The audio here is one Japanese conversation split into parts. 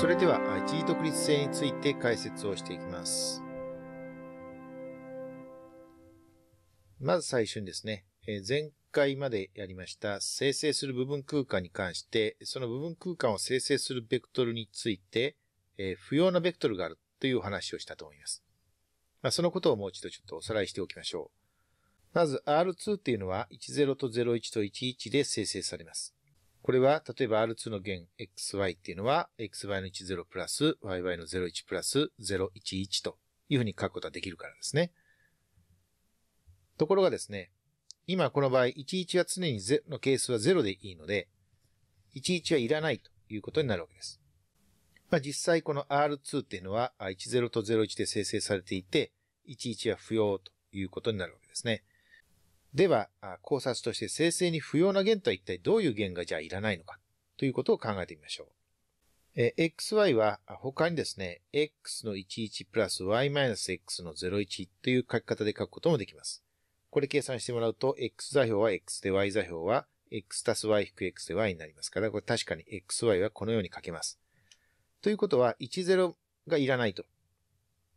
それでは、一時独立性について解説をしていきます。まず最初にですね、前回までやりました生成する部分空間に関して、その部分空間を生成するベクトルについて、不要なベクトルがあるという話をしたと思います。まあ、そのことをもう一度ちょっとおさらいしておきましょう。まず R2 っていうのは10と01と11で生成されます。これは、例えば R2 の弦 XY っていうのは、XY の10プラス、YY の01プラス、011というふうに書くことができるからですね。ところがですね、今この場合、11は常に0の係数は0でいいので、11はいらないということになるわけです。まあ、実際この R2 っていうのは、10と01で生成されていて、11は不要ということになるわけですね。では、考察として生成に不要な弦とは一体どういう弦がじゃあいらないのかということを考えてみましょう。え xy は他にですね、x の11プラス y-x の01という書き方で書くこともできます。これ計算してもらうと、x 座標は x で y 座標は x たす y-x で y になりますから、これ確かに xy はこのように書けます。ということは、10がいらないと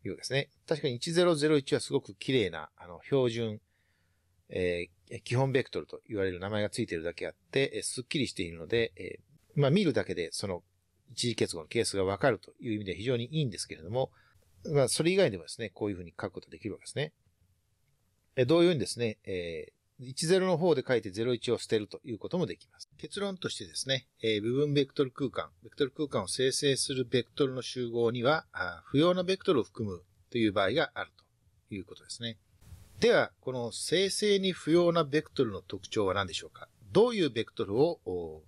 いうですね。確かに1001はすごく綺麗な、あの、標準、えー、基本ベクトルと言われる名前がついているだけあって、えー、すっきりしているので、えー、まあ見るだけでその一時結合のケースがわかるという意味で非常にいいんですけれども、まあそれ以外でもですね、こういうふうに書くことができるわけですね。えー、同様にですね、えー、10の方で書いて01を捨てるということもできます。結論としてですね、えー、部分ベクトル空間、ベクトル空間を生成するベクトルの集合には、不要なベクトルを含むという場合があるということですね。では、この生成に不要なベクトルの特徴は何でしょうかどういうベクトルを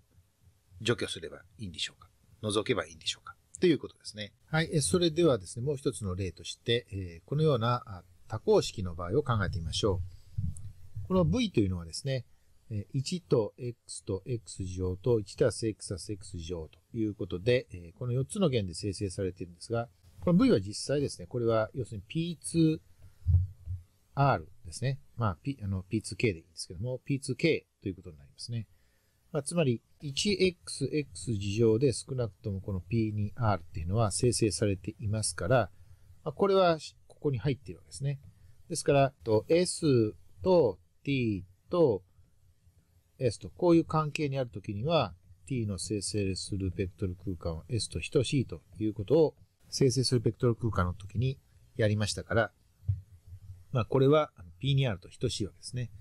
除去すればいいんでしょうか除けばいいんでしょうかということですね。はい。それではですね、もう一つの例として、えこのような多項式の場合を考えてみましょう。この v というのはですね、1と x と x 乗と1たす x たす x 乗ということで、この4つの弦で生成されているんですが、この v は実際ですね、これは要するに p2 R ですね。まあ、P、あの、P2K でいいんですけども、P2K ということになりますね。まあ、つまり、1xx 事情で少なくともこの P2R っていうのは生成されていますから、まあ、これはここに入っているわけですね。ですから、と S と T と S とこういう関係にあるときには、t の生成するベクトル空間を s と等しいということを生成するベクトル空間の時にやりましたから、まあ、これは P2R と等しいわけですね。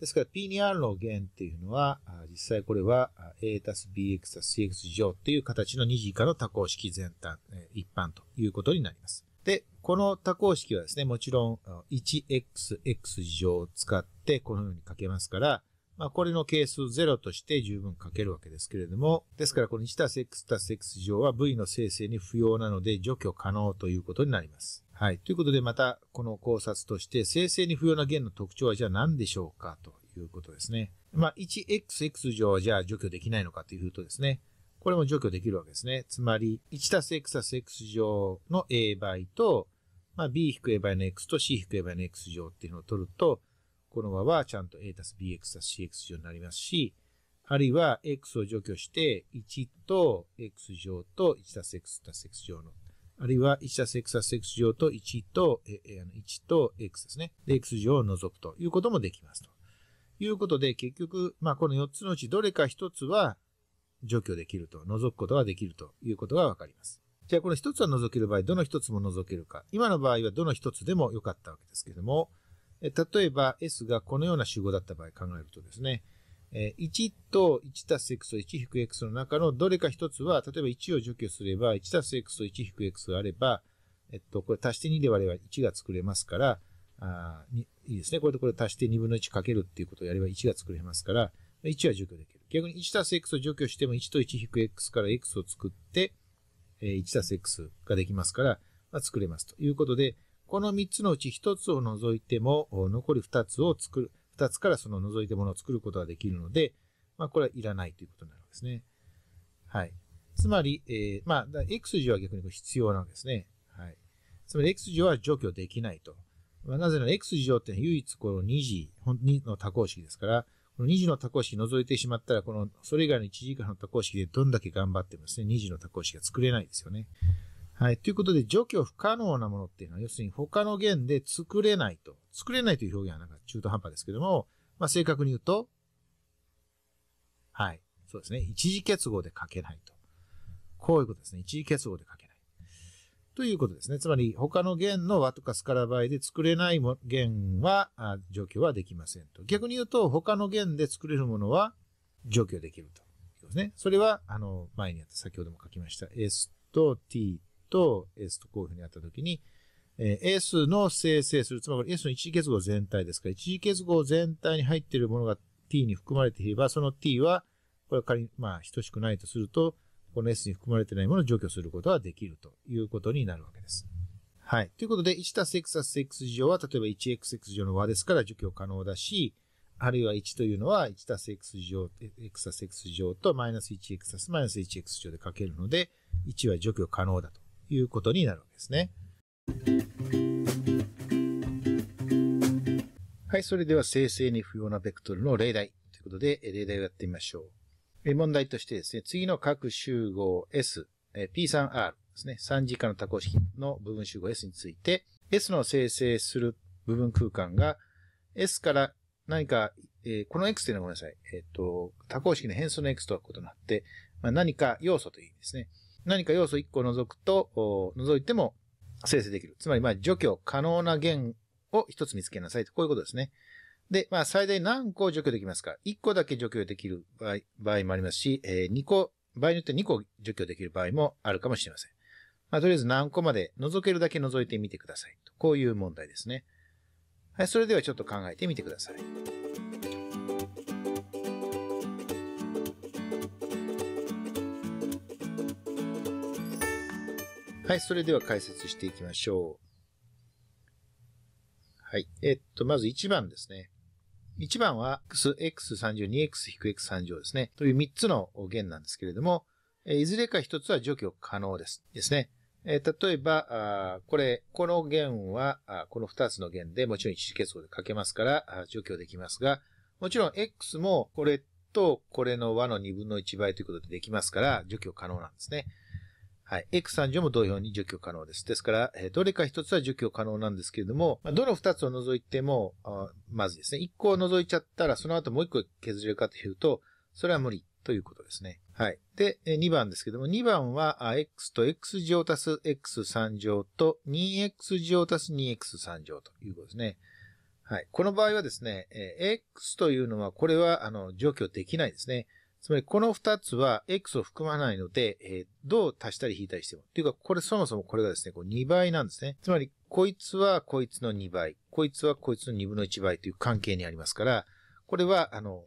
ですから P2R の弦っていうのは、実際これは A たす BX たす CX 乗っていう形の2次以下の多項式全端、一般ということになります。で、この多項式はですね、もちろん 1xx 乗を使ってこのように書けますから、まあ、これの係数0として十分書けるわけですけれども、ですからこの1たす x たす x 乗は v の生成に不要なので除去可能ということになります。はい。ということで、また、この考察として、生成に不要な弦の特徴はじゃあ何でしょうかということですね。まあ、1xx 乗はじゃあ除去できないのかというとですね、これも除去できるわけですね。つまり、1たす x たす x 乗の a 倍と、まあ、b-a 倍の x と c-a 倍の x 乗っていうのを取ると、この和はちゃんと a たす bx たす cx 乗になりますし、あるいは x を除去して、1と x 乗と1たす x たす x 乗のあるいは1たす x たす x 乗と1と、えあの1と x ですね。で、x 乗を除くということもできますと。いうことで、結局、まあ、この4つのうちどれか1つは除去できると、除くことができるということがわかります。じゃあ、この1つは除ける場合、どの1つも除けるか。今の場合はどの1つでもよかったわけですけれども、例えば S がこのような集合だった場合考えるとですね、1と1たす x と 1-x の中のどれか一つは、例えば1を除去すれば、1+x と 1-x があれば、えっと、これ足して2で割れば1が作れますから、あいいですね。これとこれ足して2分の1かけるっていうことをやれば1が作れますから、1は除去できる。逆に 1+x を除去しても1と 1-x から x を作って、えたす x ができますから、まあ、作れますということで、この3つのうち1つを除いても、残り2つを作る。2つからその除いたものを作ることができるので、まあ、これはいらないということになるわけですね。はい。つまり、えー、まあ、X 字は逆に必要なんですね。はい。つまり、X 字は除去できないと。まあ、なぜなら X 乗って唯一この2次、2の多項式ですから、この2次の多項式除いてしまったら、このそれ以外の1次以下の多項式でどんだけ頑張ってもですね、2次の多項式が作れないですよね。はい。ということで、除去不可能なものっていうのは、要するに他の弦で作れないと。作れないという表現はなんか中途半端ですけども、まあ、正確に言うと、はい。そうですね。一次結合で書けないと。こういうことですね。一次結合で書けない。ということですね。つまり、他の弦の和とかスカラ場合で作れないも弦は、除去はできませんと。逆に言うと、他の弦で作れるものは除去できると。ですね。それは、あの、前にやった、先ほども書きました。S と T と S とこういうふうにあったときに、えー、スの生成する、つまりエースの一時結合全体ですから、一時結合全体に入っているものが t に含まれていれば、その t は、これ仮に、まあ、等しくないとすると、この S に含まれてないものを除去することはできるということになるわけです。はい。ということで、1たす x たす x 乗は、例えば 1xx 乗の和ですから除去可能だし、あるいは1というのは1たす x 乗、x たす x 乗とマイナス 1x たすマイナス 1x 乗でかけるので、1は除去可能だと。いうことになるんですね。はい、それでは生成に不要なベクトルの例題ということで、例題をやってみましょう。問題としてですね、次の各集合 S、P3R ですね、3次以下の多項式の部分集合 S について、S の生成する部分空間が S から何か、えー、この X というのはごめんなさい。えっ、ー、と、多項式の変数の X とは異なって、まあ、何か要素という意味ですね。何か要素1個除くと、除いても生成できる。つまり、まあ、除去可能な弦を1つ見つけなさいと。こういうことですね。で、まあ、最大何個除去できますか ?1 個だけ除去できる場合場合もありますし、えー、2個、場合によって2個除去できる場合もあるかもしれません。まあ、とりあえず何個まで除けるだけ除いてみてください。こういう問題ですね。はい、それではちょっと考えてみてください。はい、それでは解説していきましょう。はい。えっと、まず1番ですね。1番は x32x-x 3乗ですね。という3つの弦なんですけれども、いずれか1つは除去可能です。ですね。え例えば、これ、この弦は、この2つの弦でもちろん一次結合で書けますから、除去できますが、もちろん x もこれとこれの和の2分の1倍ということでできますから、除去可能なんですね。はい。x 3乗も同様に除去可能です。ですから、えー、どれか一つは除去可能なんですけれども、まあ、どの二つを除いても、まずですね、一個を除いちゃったら、その後もう一個削れるかというと、それは無理ということですね。はい。で、2番ですけども、2番は、あ x と x 乗足す x3 乗と 2x 乗足す 2x3 乗ということですね。はい。この場合はですね、えー、x というのは、これは、あの、除去できないですね。つまりこの二つは x を含まないので、えー、どう足したり引いたりしても。というか、これそもそもこれがですね、こう2倍なんですね。つまり、こいつはこいつの2倍、こいつはこいつの2分の1倍という関係にありますから、これは、あの、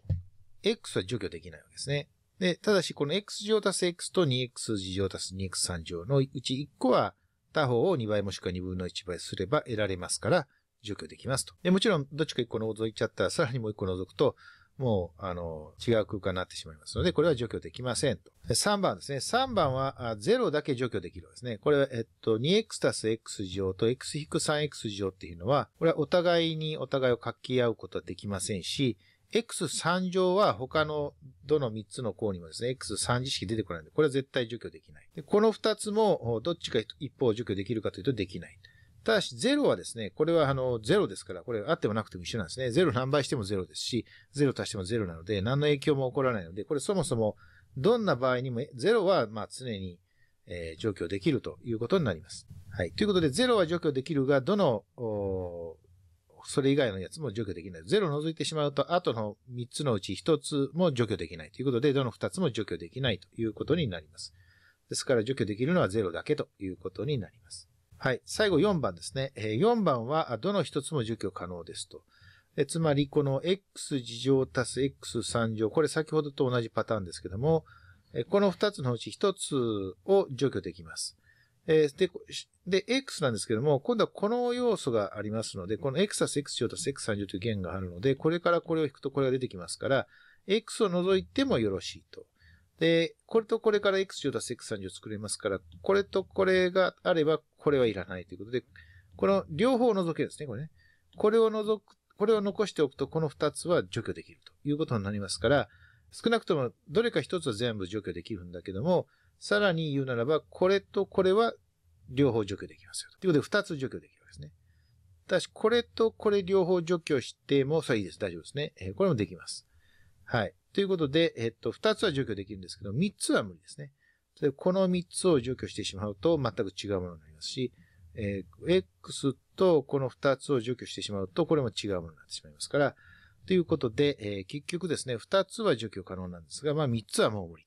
x は除去できないわけですね。で、ただし、この x 乗足す x と 2x 次乗足す 2x3 乗のうち1個は、他方を2倍もしくは2分の1倍すれば得られますから、除去できますと。で、もちろん、どっちか1個覗いちゃったら、さらにもう1個覗くと、もう、あの、違う空間になってしまいますので、これは除去できませんと。3番ですね。3番は、0だけ除去できるんですね。これは、えっと、2x たす x 乗と x-3x 乗っていうのは、これはお互いにお互いを掛け合うことはできませんし、x3 乗は他のどの3つの項にもですね、x3 次式出てこないので、これは絶対除去できない。で、この2つも、どっちか一方除去できるかというとできない。ただし、0はですね、これはあの、0ですから、これあってもなくても一緒なんですね。0何倍しても0ですし、0足しても0なので、何の影響も起こらないので、これそもそも、どんな場合にも、0は、まあ、常に、えー、除去できるということになります。はい。ということで、0は除去できるが、どの、それ以外のやつも除去できない。0を除いてしまうと、後の3つのうち1つも除去できないということで、どの2つも除去できないということになります。ですから、除去できるのは0だけということになります。はい。最後4番ですね。4番は、どの一つも除去可能ですと。つまり、この x 事乗足す x 三乗、これ先ほどと同じパターンですけども、この2つのうち1つを除去できます。で、で x なんですけども、今度はこの要素がありますので、この x 足す x 乗足す x 三乗という弦があるので、これからこれを引くとこれが出てきますから、x を除いてもよろしいと。で、これとこれから X10-X30 を作れますから、これとこれがあれば、これはいらないということで、この両方を除けるんですね、これね。これを除く、これを残しておくと、この2つは除去できるということになりますから、少なくともどれか1つは全部除去できるんだけども、さらに言うならば、これとこれは両方除去できますよ。ということで、2つ除去できるわけですね。ただし、これとこれ両方除去しても、それいいです。大丈夫ですね。えこれもできます。はい。ということで、えっと、2つは除去できるんですけど、3つは無理ですね。でこの3つを除去してしまうと全く違うものになりますし、えー、X とこの2つを除去してしまうと、これも違うものになってしまいますから、ということで、えー、結局ですね、2つは除去可能なんですが、まあ3つはもう無理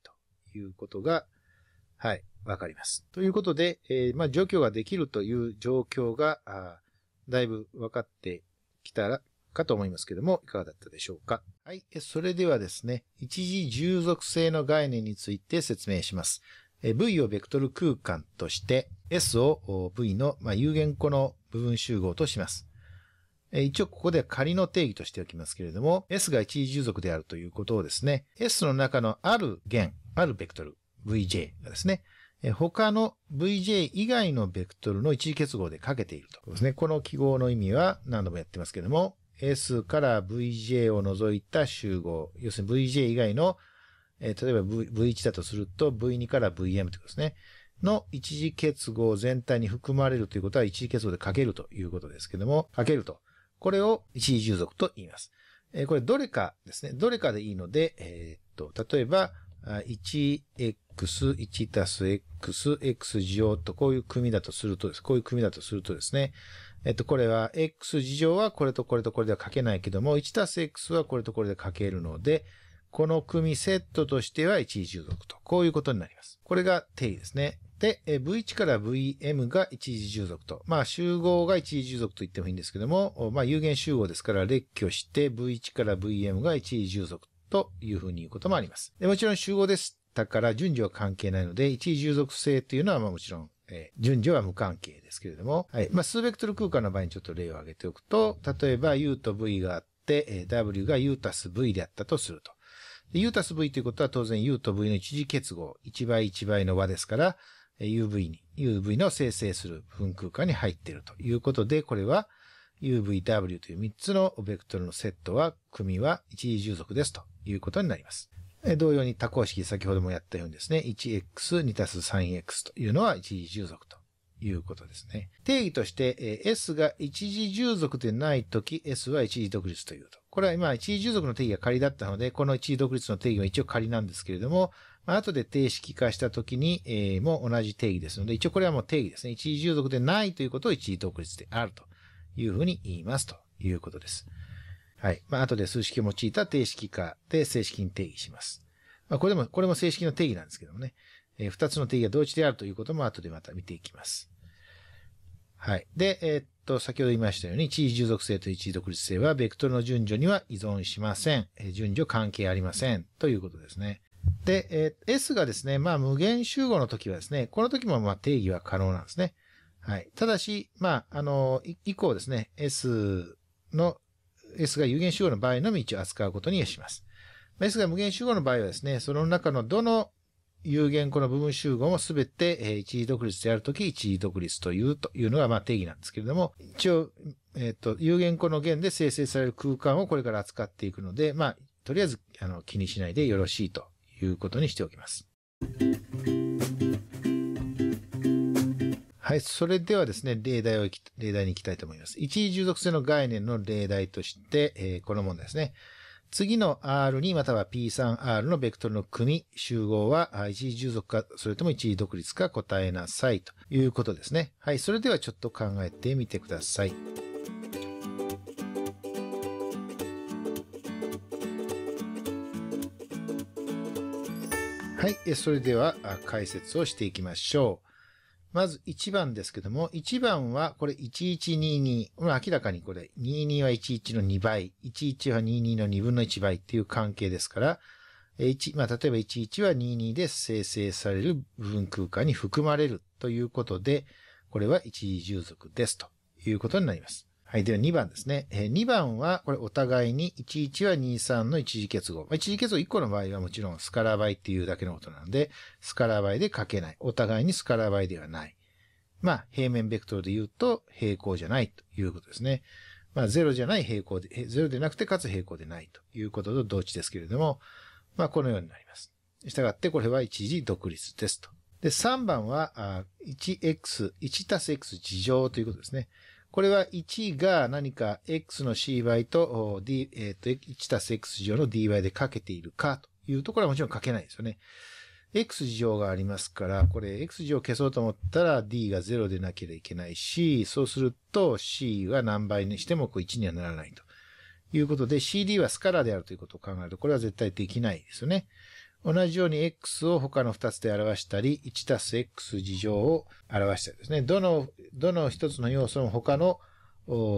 ということが、はい、わかります。ということで、えー、まあ除去ができるという状況が、あだいぶ分かってきたら、かと思いますけども、いかがだったでしょうか。はい。それではですね、一時従属性の概念について説明します。V をベクトル空間として、S を V の有限個の部分集合とします。一応ここでは仮の定義としておきますけれども、S が一時従属であるということをですね、S の中のある弦、あるベクトル、VJ がですね、他の VJ 以外のベクトルの一時結合でかけていると。ですね。この記号の意味は何度もやってますけれども、S から VJ を除いた集合。要するに VJ 以外の、えー、例えば v V1 だとすると V2 から VM ということですね。の一時結合全体に含まれるということは一時結合でかけるということですけども、かけると。これを一時従属と言います。えー、これどれかですね。どれかでいいので、えー、っと、例えば、1x、1たす x、x 乗とこういう組だとするとです。こういう組だとするとですね。えっと、これは x 事乗はこれとこれとこれでは書けないけども、1たす x はこれとこれで書けるので、この組セットとしては一時従属と。こういうことになります。これが定義ですね。で、V1 から Vm が一時従属と。まあ、集合が一時従属と言ってもいいんですけども、まあ、有限集合ですから列挙して V1 から Vm が一時従属というふうに言うこともあります。でもちろん集合です。だから順序は関係ないので、一時従属性というのはまあもちろんえー、順序は無関係ですけれども、はい。まあ、数ベクトル空間の場合にちょっと例を挙げておくと、例えば U と V があって、えー、W が U たす V であったとすると。U たす V ということは当然 U と V の一時結合、1倍1倍の和ですから、UV に、UV の生成する分空間に入っているということで、これは UVW という3つのベクトルのセットは、組は一時従属ですということになります。同様に多項式、先ほどもやったようにですね、1x、2たす 3x というのは一時従属ということですね。定義として、え S が一時従属でないとき、S は一時独立というと。これは今、一時従属の定義が仮だったので、この一時独立の定義は一応仮なんですけれども、まあ、後で定式化したときに、えー、も同じ定義ですので、一応これはもう定義ですね。一時従属でないということを一時独立であるというふうに言いますということです。はい。まあ、後で数式を用いた定式化で正式に定義します。まあ、これも、これも正式の定義なんですけどもね。えー、二つの定義が同一であるということも後でまた見ていきます。はい。で、えー、っと、先ほど言いましたように、地位従属性と一時独立性は、ベクトルの順序には依存しません。えー、順序関係ありません。ということですね。で、えー、S がですね、まあ、無限集合の時はですね、この時もまあ定義は可能なんですね。はい。ただし、まあ、あの、以降ですね、S の S が有限集合の場合のみ一応扱うことにします。S が無限集合の場合はですね、その中のどの有限個の部分集合もすべて一時独立であるとき一時独立というというのがまあ定義なんですけれども、一応、えっ、ー、と、有限個の弦で生成される空間をこれから扱っていくので、まあ、とりあえず、あの、気にしないでよろしいということにしておきます。はい。それではですね、例題を、例題に行きたいと思います。一位従属性の概念の例題として、えー、この問題ですね。次の R2 または P3R のベクトルの組、集合は一位従属か、それとも一位独立か答えなさいということですね。はい。それではちょっと考えてみてください。はい。それでは解説をしていきましょう。まず1番ですけども、1番はこれ1122。明らかにこれ22は11の2倍、11は22の2分の1倍っていう関係ですから、1まあ、例えば11は22で生成される部分空間に含まれるということで、これは一時従属ですということになります。はい。では2番ですね。えー、2番は、これお互いに11は23の一時結合。まあ、一時結合1個の場合はもちろんスカラ倍っていうだけのことなんで、スカラ倍で書けない。お互いにスカラ倍ではない。まあ、平面ベクトルで言うと平行じゃないということですね。まあ、0じゃない平行で、0でなくてかつ平行でないということと同値ですけれども、まあ、このようになります。したがってこれは一時独立ですと。で、3番は、1x、1たす x 事乗ということですね。これは1が何か x の c 倍と d、えっ、と、1たす x 乗の dy でかけているかというところはもちろんかけないですよね。x 乗がありますから、これ x 乗を消そうと思ったら d が0でなければいけないし、そうすると c は何倍にしてもこう1にはならないということで、cd はスカラーであるということを考えると、これは絶対できないですよね。同じように x を他の2つで表したり、1たす x 事乗を表したりですね。どの、どの1つの要素も他の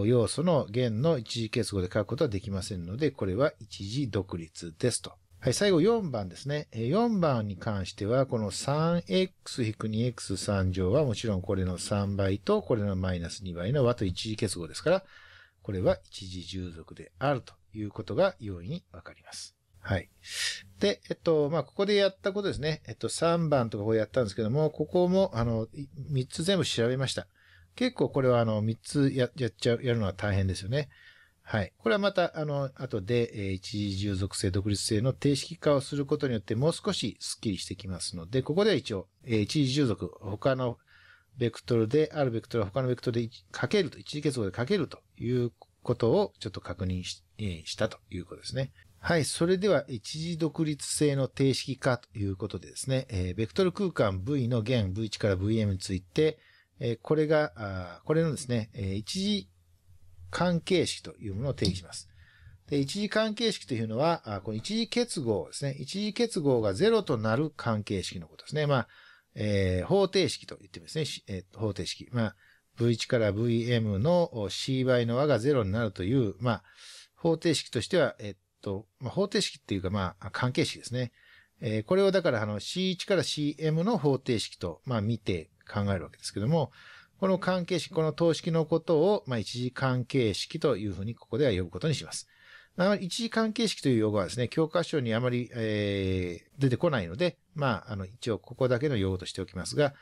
要素の弦の一時結合で書くことはできませんので、これは一時独立ですと。はい、最後4番ですね。4番に関しては、この 3x-2x3 乗はもちろんこれの3倍とこれのマイナス2倍の和と一時結合ですから、これは一時従属であるということが容易にわかります。はい。で、えっと、まあ、ここでやったことですね。えっと、3番とかこうやったんですけども、ここも、あの、3つ全部調べました。結構これは、あの、3つややっちゃう、やるのは大変ですよね。はい。これはまた、あの、後で、えー、一時従属性、独立性の定式化をすることによって、もう少しスッキリしてきますので、ここでは一応、えー、一時従属、他のベクトルで、あるベクトルは他のベクトルでかけると、一時結合でかけるということをちょっと確認し,、えー、したということですね。はい。それでは、一時独立性の定式化ということでですね、えー、ベクトル空間 V の弦 V1 から VM について、えー、これが、これのですね、えー、一時関係式というものを定義します。で、一時関係式というのは、あこの一時結合ですね。一時結合がゼロとなる関係式のことですね。まあ、えー、方程式と言ってもですね。えー、方程式。まあ、V1 から VM の C 倍の和が0になるという、まあ、方程式としては、えーと、まあ、方程式っていうか、まあ、関係式ですね。えー、これをだから、あの、C1 から CM の方程式と、まあ、見て考えるわけですけども、この関係式、この等式のことを、まあ、一次関係式というふうにここでは呼ぶことにします。あ一次関係式という用語はですね、教科書にあまり、えー、出てこないので、まあ、あの、一応ここだけの用語としておきますが、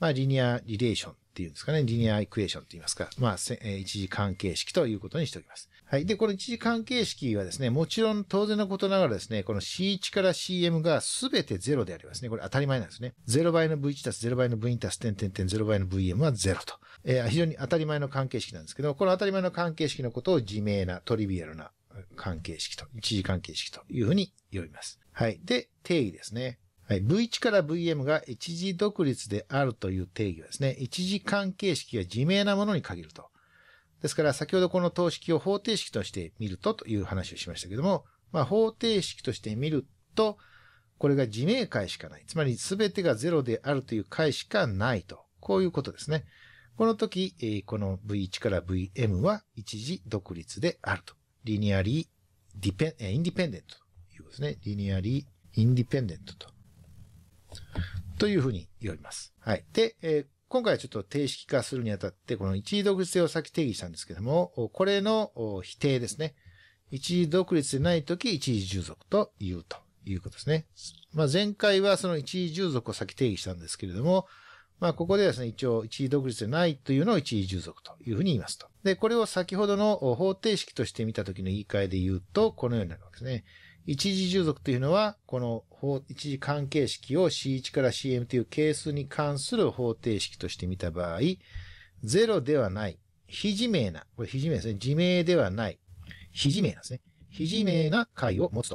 まあ、リニアリレーションっていうんですかね、リニアイクエーションって言いますか、まあ、えー、一次関係式ということにしておきます。はい。で、この一次関係式はですね、もちろん当然のことながらですね、この C1 から Cm がすべて0でありますね。これ当たり前なんですね。0倍の V1 たす0倍の V2 たす点点点0倍の VM は0と。えー、非常に当たり前の関係式なんですけど、この当たり前の関係式のことを自明な、トリビアルな関係式と、一次関係式というふうに呼びます。はい。で、定義ですね。はい、V1 から VM が一時独立であるという定義はですね、一時関係式が自明なものに限ると。ですから先ほどこの等式を方程式として見るとという話をしましたけども、まあ、方程式として見ると、これが自明解しかない。つまり全てが0であるという解しかないと。こういうことですね。この時、この V1 から Vm は一時独立であると。リニアリーディペン、インディペンデントということですね。リニアリーインディペンデントと。というふうに言われます。はい。で、えー、今回はちょっと定式化するにあたって、この一時独立性を先定義したんですけども、これの否定ですね。一時独立でないとき、一時従属と言うということですね。まあ、前回はその一時従属を先定義したんですけれども、まあ、ここではですね、一応一時独立でないというのを一時従属というふうに言いますと。で、これを先ほどの方程式として見たときの言い換えで言うと、このようになるわけですね。一次従属というのは、この一次関係式を C1 から CM という係数に関する方程式として見た場合、0ではない、非自明な、これ非自明ですね。自明ではない、非自明なんですね。非自明な解を持つ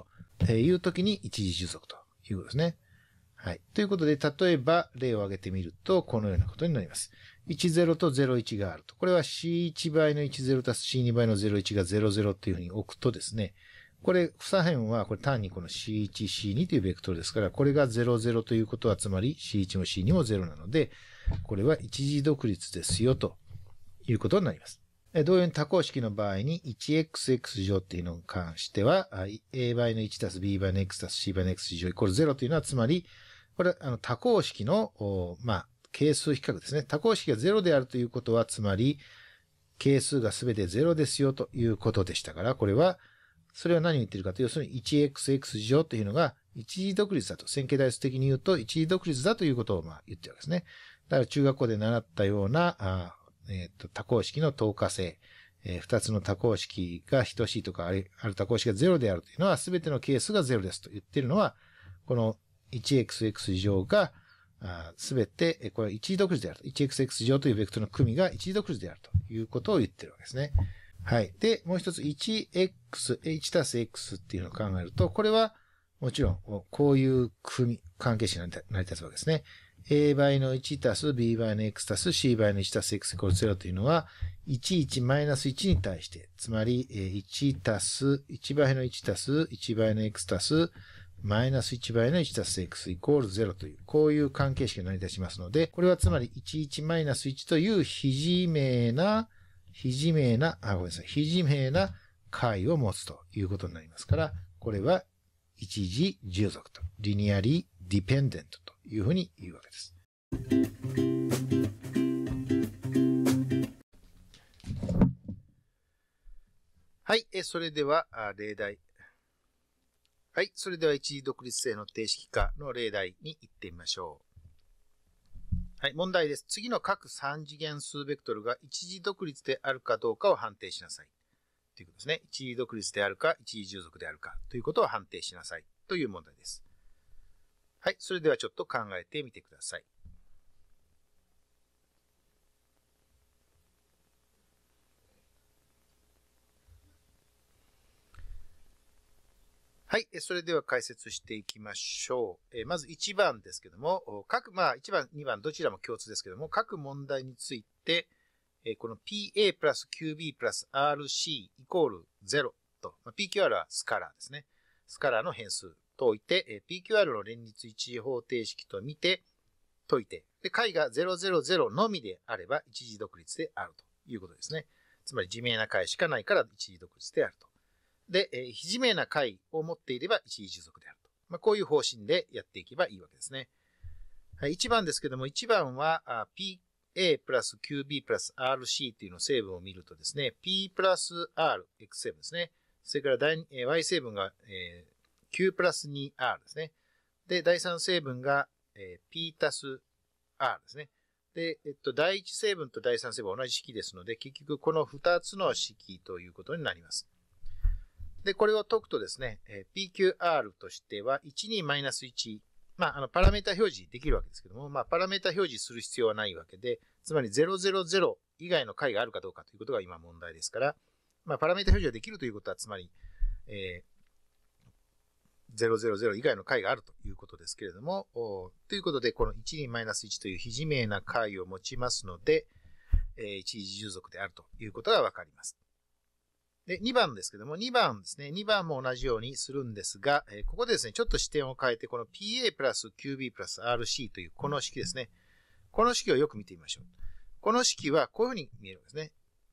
という時に一次従属ということですね。はい。ということで、例えば例を挙げてみると、このようなことになります。10と01があると。これは C1 倍の10たす C2 倍の01が00というふうに置くとですね、これ、左辺は、これ単にこの C1、C2 というベクトルですから、これが00ということは、つまり C1 も C2 も0なので、これは一時独立ですよ、ということになります。同様に多項式の場合に 1xx 乗っていうのに関しては、a 倍の1たす b 倍の x たす c 倍の x 乗イコール0というのは、つまり、これ、あの、多項式の、まあ、係数比較ですね。多項式が0であるということは、つまり、係数がすべて0ですよということでしたから、これはそれは何を言ってるかというと、要するに 1xx 乗というのが一時独立だと。線形代数的に言うと一時独立だということをまあ言ってるわけですね。だから中学校で習ったような、あえっ、ー、と、多項式の等価性、えー、二つの多項式が等しいとか、ある多項式が0であるというのは、すべてのケースが0ですと言ってるのは、この 1xx 乗が、すべて、これは一時独立であると。1xx 乗というベクトルの組が一時独立であるということを言ってるわけですね。はい。で、もう一つ 1x、1たす x っていうのを考えると、これは、もちろん、こういう組、関係式になりたつわけですね。a 倍の1たす b 倍の x たす c 倍の1たす x イコール0というのは、11マイナス1に対して、つまり、1たす、1倍の1たす、1倍の x たす、マイナス1倍の1たす x イコール0という、こういう関係式が成り立ちますので、これはつまり11マイナス1という非自明な非自明な、あ、ごめんなさい、非自明な解を持つということになりますから、これは一時従属と、リニアリーディペンデントというふうに言うわけです。はい、え、それでは、例題。はい、それでは一時独立性の定式化の例題に行ってみましょう。はい、問題です。次の各3次元数ベクトルが一次独立であるかどうかを判定しなさい。ということですね。一時独立であるか、一時従属であるかということを判定しなさいという問題です。はい、それではちょっと考えてみてください。はい。それでは解説していきましょう。えまず1番ですけども、各、まあ1番、2番、どちらも共通ですけども、各問題について、えこの PA プラス QB プラス RC イコール0と、ま PQR はスカラーですね。スカラーの変数と置いて、え PQR の連立一次方程式と見て、解いて、で、解が000のみであれば一次独立であるということですね。つまり自明な解しかないから一次独立であると。で、えー、ひじめな解を持っていれば一位従属であると。まあ、こういう方針でやっていけばいいわけですね。はい、1番ですけども、1番は PA プラス QB プラス RC というの成分を見るとですね、P プラス R、X 成分ですね。それから第、えー、Y 成分が、えー、Q プラス 2R ですね。で、第3成分が、えー、P たす R ですね。で、えっと、第1成分と第3成分は同じ式ですので、結局この2つの式ということになります。で、これを解くとですね、えー、PQR としては12-1、まあ、あの、パラメータ表示できるわけですけども、まあ、パラメータ表示する必要はないわけで、つまり000以外の解があるかどうかということが今問題ですから、まあ、パラメータ表示ができるということは、つまり、えー、000以外の解があるということですけれども、ということで、この12-1という非自明な解を持ちますので、えー、一時従属であるということがわかります。で、2番ですけども、2番ですね。2番も同じようにするんですが、えー、ここでですね、ちょっと視点を変えて、この PA プラス QB プラス RC というこの式ですね。この式をよく見てみましょう。この式はこういうふうに見えるんですね。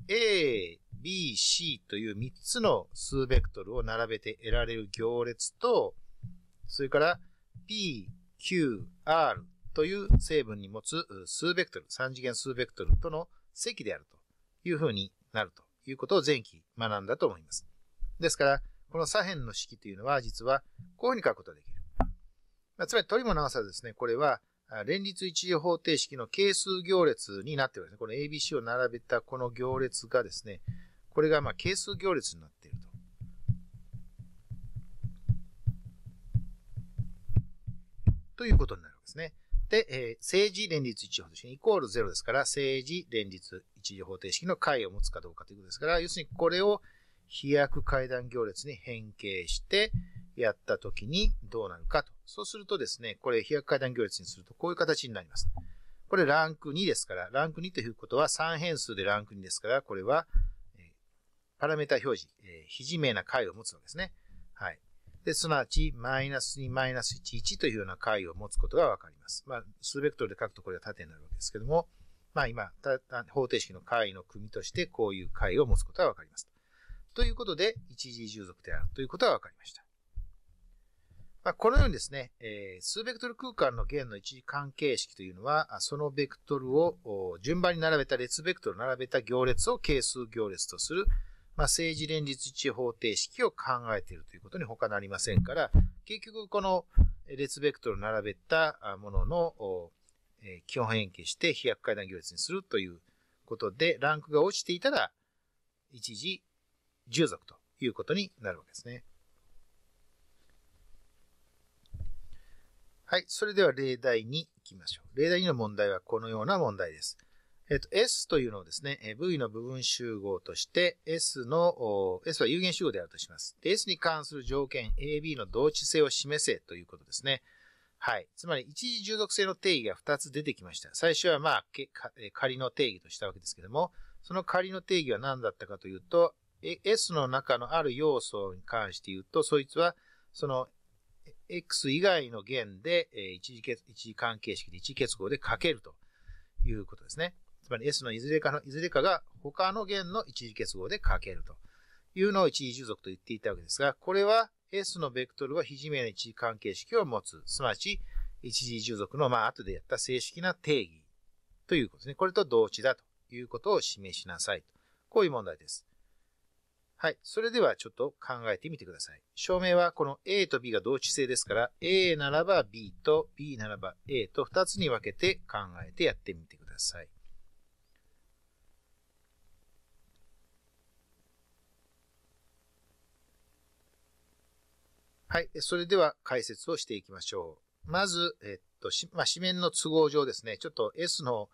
A、B、C という3つの数ベクトルを並べて得られる行列と、それから P、Q、R という成分に持つ数ベクトル、3次元数ベクトルとの積であるというふうになるということを前期学んだと思います。ですから、この左辺の式というのは実はこういうふうに書くことができる。まあ、つまり取りも長さですね、これは連立一次方程式の係数行列になってるんですね。この ABC を並べたこの行列がですね、これがまあ係数行列になっていると。ということになるわけですね。で、えー、政治連立一時方程式イコール0ですから、政治連立一次方程式の解を持つかどうかということですから、要するにこれを飛躍階段行列に変形してやったときにどうなるかと。そうするとですね、これ飛躍階段行列にするとこういう形になります。これランク2ですから、ランク2ということは3変数でランク2ですから、これは、えー、パラメータ表示、えー、非自明な解を持つわけですね。はい。で、すなわち、マイナス2、マイナス1、1というような解を持つことがわかります。まあ、数ベクトルで書くとこれが縦になるわけですけども、まあ今、方程式の解の組としてこういう解を持つことがわかります。ということで、一次従属であるということがわかりました。まあ、このようにですね、えー、数ベクトル空間の弦の一時関係式というのは、そのベクトルを順番に並べた列ベクトルを並べた行列を係数行列とするまあ、政治連立地方程式を考えているということに他なりませんから、結局この列ベクトルを並べたものの基本変形して飛躍階段行列にするということで、ランクが落ちていたら、一時従属ということになるわけですね。はい。それでは例題に行きましょう。例題2の問題はこのような問題です。えっと、S というのをですね、V の部分集合として、S の、S は有限集合であるとします。で、S に関する条件 AB の同値性を示せということですね。はい。つまり、一時従属性の定義が2つ出てきました。最初は、まあ、仮の定義としたわけですけども、その仮の定義は何だったかというと、S の中のある要素に関して言うと、そいつは、その、X 以外の弦で、一時一時関係式で一時結合でかけるということですね。つまり S のいずれかの、いずれかが他の弦の一時結合で書けるというのを一時従属と言っていたわけですが、これは S のベクトルは肘名の一時関係式を持つ、すなわち一次従属の、まあ、後でやった正式な定義ということですね。これと同値だということを示しなさいと。こういう問題です。はい。それではちょっと考えてみてください。証明はこの A と B が同値性ですから、A ならば B と B ならば A と2つに分けて考えてやってみてください。はい。それでは解説をしていきましょう。まず、えっと、まあ、紙面の都合上ですね、ちょっと S の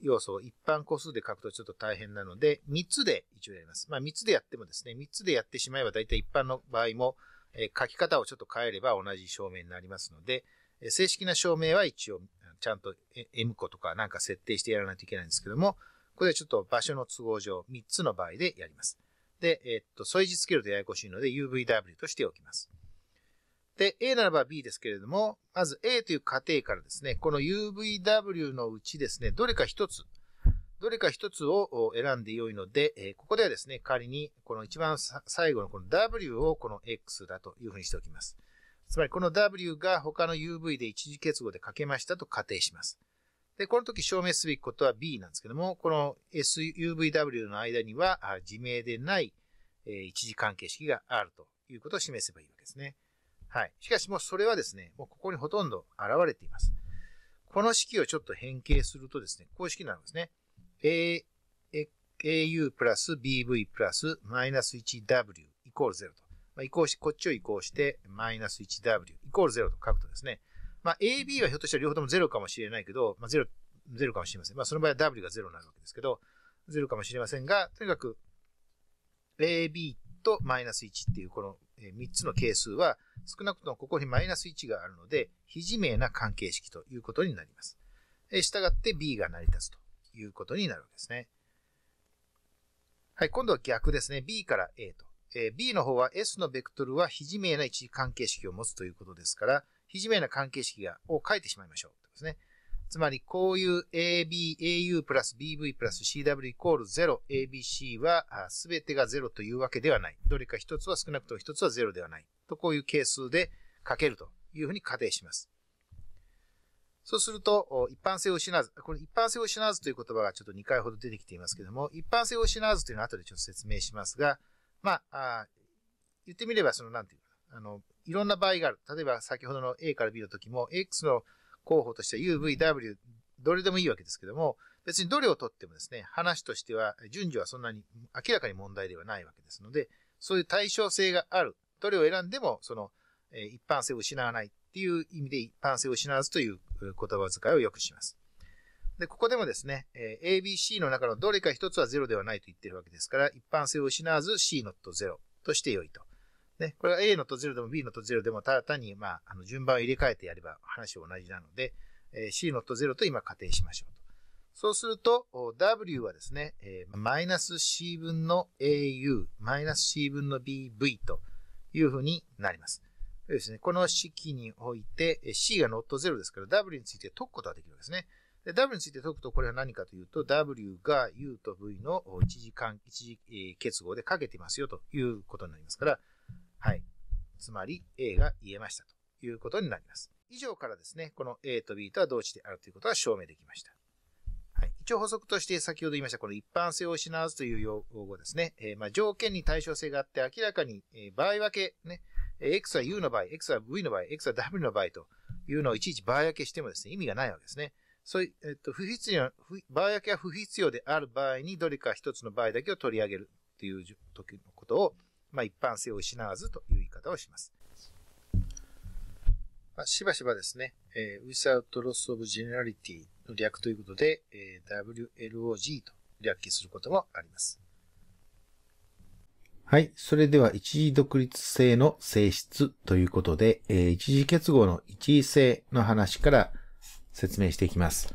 要素を一般個数で書くとちょっと大変なので、3つで一応やります。まあ、3つでやってもですね、3つでやってしまえば大体一般の場合も、え書き方をちょっと変えれば同じ証明になりますので、正式な証明は一応ちゃんと M 個とかなんか設定してやらないといけないんですけども、これはちょっと場所の都合上3つの場合でやります。で、えっと、添い字つけるとややこしいので UVW としておきます。で、A ならば B ですけれども、まず A という仮定からですね、この UVW のうちですね、どれか一つ、どれか一つを選んで良いので、えここではですね、仮にこの一番最後のこの W をこの X だというふうにしておきます。つまりこの W が他の UV で一時結合でかけましたと仮定します。で、この時証明すべきことは B なんですけども、この SUVW の間には自明でない一時関係式があるということを示せばいいわけですね。はい。しかしもうそれはですね、もうここにほとんど現れています。この式をちょっと変形するとですね、こういう式になるんですね。A、au プラス bv プラスマイナス 1w イコール0と。まあ、移行し、こっちを移行して、マイナス 1w イコール0と書くとですね、まあ、AB はひょっとしたら両方とも0かもしれないけど、まあ、0、0かもしれません。まあ、その場合は W が0になるわけですけど、0かもしれませんが、とにかく AB とマイナス1っていうこの3つの係数は少なくともここにマイナス1があるので、非自明な関係式ということになります。したがって B が成り立つということになるわけですね。はい、今度は逆ですね。B から A と。え B の方は S のベクトルは非自明な一時関係式を持つということですから、非自明な関係式が、を書いてしまいましょう。ですね。つまり、こういう AB、AU プラス BV プラス CW イコール0、ABC は全てが0というわけではない。どれか一つは少なくとも一つは0ではない。と、こういう係数で書けるというふうに仮定します。そうすると、一般性を失わず、これ一般性を失わずという言葉がちょっと2回ほど出てきていますけども、一般性を失わずというのは後でちょっと説明しますが、まあ、あ言ってみれば、その、なんていうか、あの、いろんな場合がある。例えば先ほどの A から B の時も、x の候補としては UVW、どれでもいいわけですけども、別にどれを取ってもですね、話としては、順序はそんなに明らかに問題ではないわけですので、そういう対称性がある。どれを選んでも、その、え一般性を失わないっていう意味で一般性を失わずという言葉遣いをよくします。で、ここでもですね、え ABC の中のどれか一つは0ではないと言ってるわけですから、一般性を失わず C のと0として良いと。ね、これは A のと0でも B のと0でも、ただ単に、まあ、あの、順番を入れ替えてやれば話は同じなので、えー、C のと0と今仮定しましょうと。そうすると、W はですね、えマイナス C 分の AU、マイナス C 分の BV というふうになります。そうですね、この式において、C がットゼ0ですから、W について解くことができるわけですね。で、W について解くと、これは何かというと、W が U と V の一時間、一時結合でかけてますよということになりますから、はい。つまり A が言えましたということになります。以上からですね、この A と B とは同値であるということは証明できました。はい。一応補足として先ほど言いました、この一般性を失わずという用語ですね。えー、まあ条件に対称性があって明らかに、え場合分け、ね。え X は U の場合、X は V の場合、X は W の場合というのをいちいち場合分けしてもですね、意味がないわけですね。そういう、えっと、不必要、場合分けは不必要である場合に、どれか一つの場合だけを取り上げるっていう時のことを、まあ、一般性を失わずという言い方をします。まあ、しばしばですね、えー、without loss of generality の略ということで、えー、WLOG と略記することもあります。はい。それでは、一時独立性の性質ということで、えー、一時結合の一位性の話から説明していきます。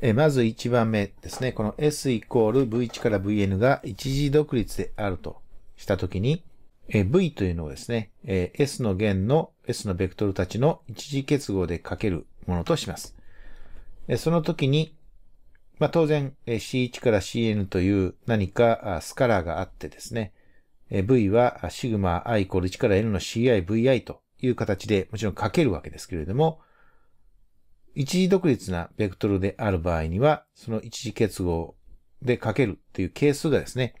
えー、まず一番目ですね。この S イコール V1 から Vn が一時独立であるとしたときに、え V というのをですね、え S の弦の S のベクトルたちの一時結合でかけるものとします。えその時に、まあ、当然、え C1 から Cn という何かスカラーがあってですね、え V はシグマ i イコール1から N の CiVi という形でもちろんかけるわけですけれども、一時独立なベクトルである場合には、その一時結合でかけるという係数がですね、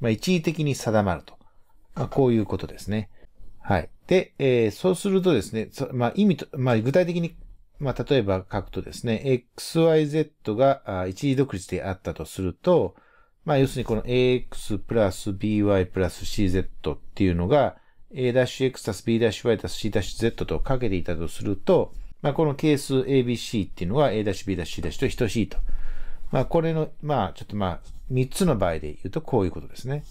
まあ、一時的に定まると。まあ、こういうことですね。はい。で、えー、そうするとですね、まあ、意味と、まあ、具体的に、まあ、例えば書くとですね、XYZ があ一時独立であったとすると、まあ、要するにこの AX プラス BY プラス CZ っていうのが、A-X たす B-Y たす C-Z とかけていたとすると、まあ、この係数 ABC っていうのは A-B-C' と等しいと。まあ、これの、まあ、ちょっとまあ、3つの場合で言うとこういうことですね。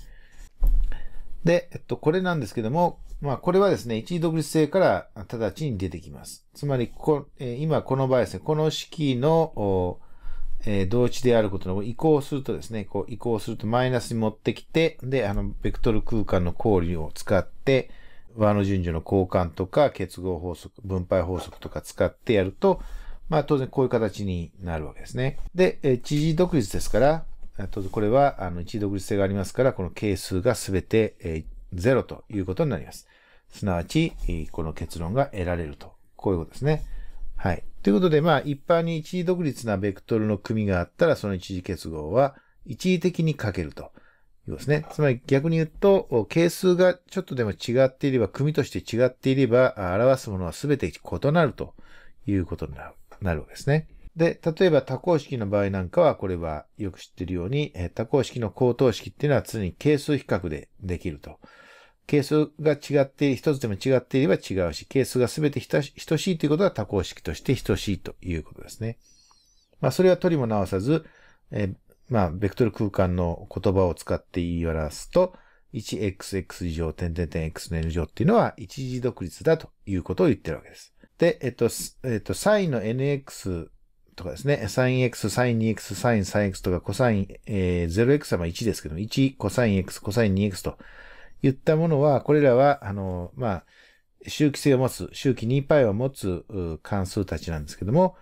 で、えっと、これなんですけども、まあ、これはですね、一時独立性から直ちに出てきます。つまりこ、え今この場合ですね、この式の、えー、同値であることの移行するとですね、こう移行するとマイナスに持ってきて、で、あの、ベクトル空間の交流を使って、和の順序の交換とか、結合法則、分配法則とか使ってやると、まあ当然こういう形になるわけですね。で、え知事独立ですから、とこれは、あの、一独立性がありますから、この係数がすべて、えー、0ということになります。すなわち、この結論が得られると。こういうことですね。はい。ということで、まあ、一般に一時独立なベクトルの組があったら、その一時結合は一時的にかけると。いうことですね。つまり逆に言うと、係数がちょっとでも違っていれば、組として違っていれば、表すものは全て異なるということになるわけですね。で、例えば多項式の場合なんかは、これはよく知ってるように、多項式の高等式っていうのは常に係数比較でできると。係数が違っている、一つでも違っていれば違うし、係数が全て等しいということは多項式として等しいということですね。まあ、それは取りも直さず、えまあ、ベクトル空間の言葉を使って言い表すと、1xx 以上、点点点 x の n 乗っていうのは一時独立だということを言ってるわけです。で、えっと、えっと、sin の nx とかですね、sin x、sin 2x、sin 3x とか cos、えー、0x はまあ1ですけども、1 cos x、cos 2x といったものは、これらは、あの、まあ、周期性を持つ、周期 2π を持つ関数たちなんですけども、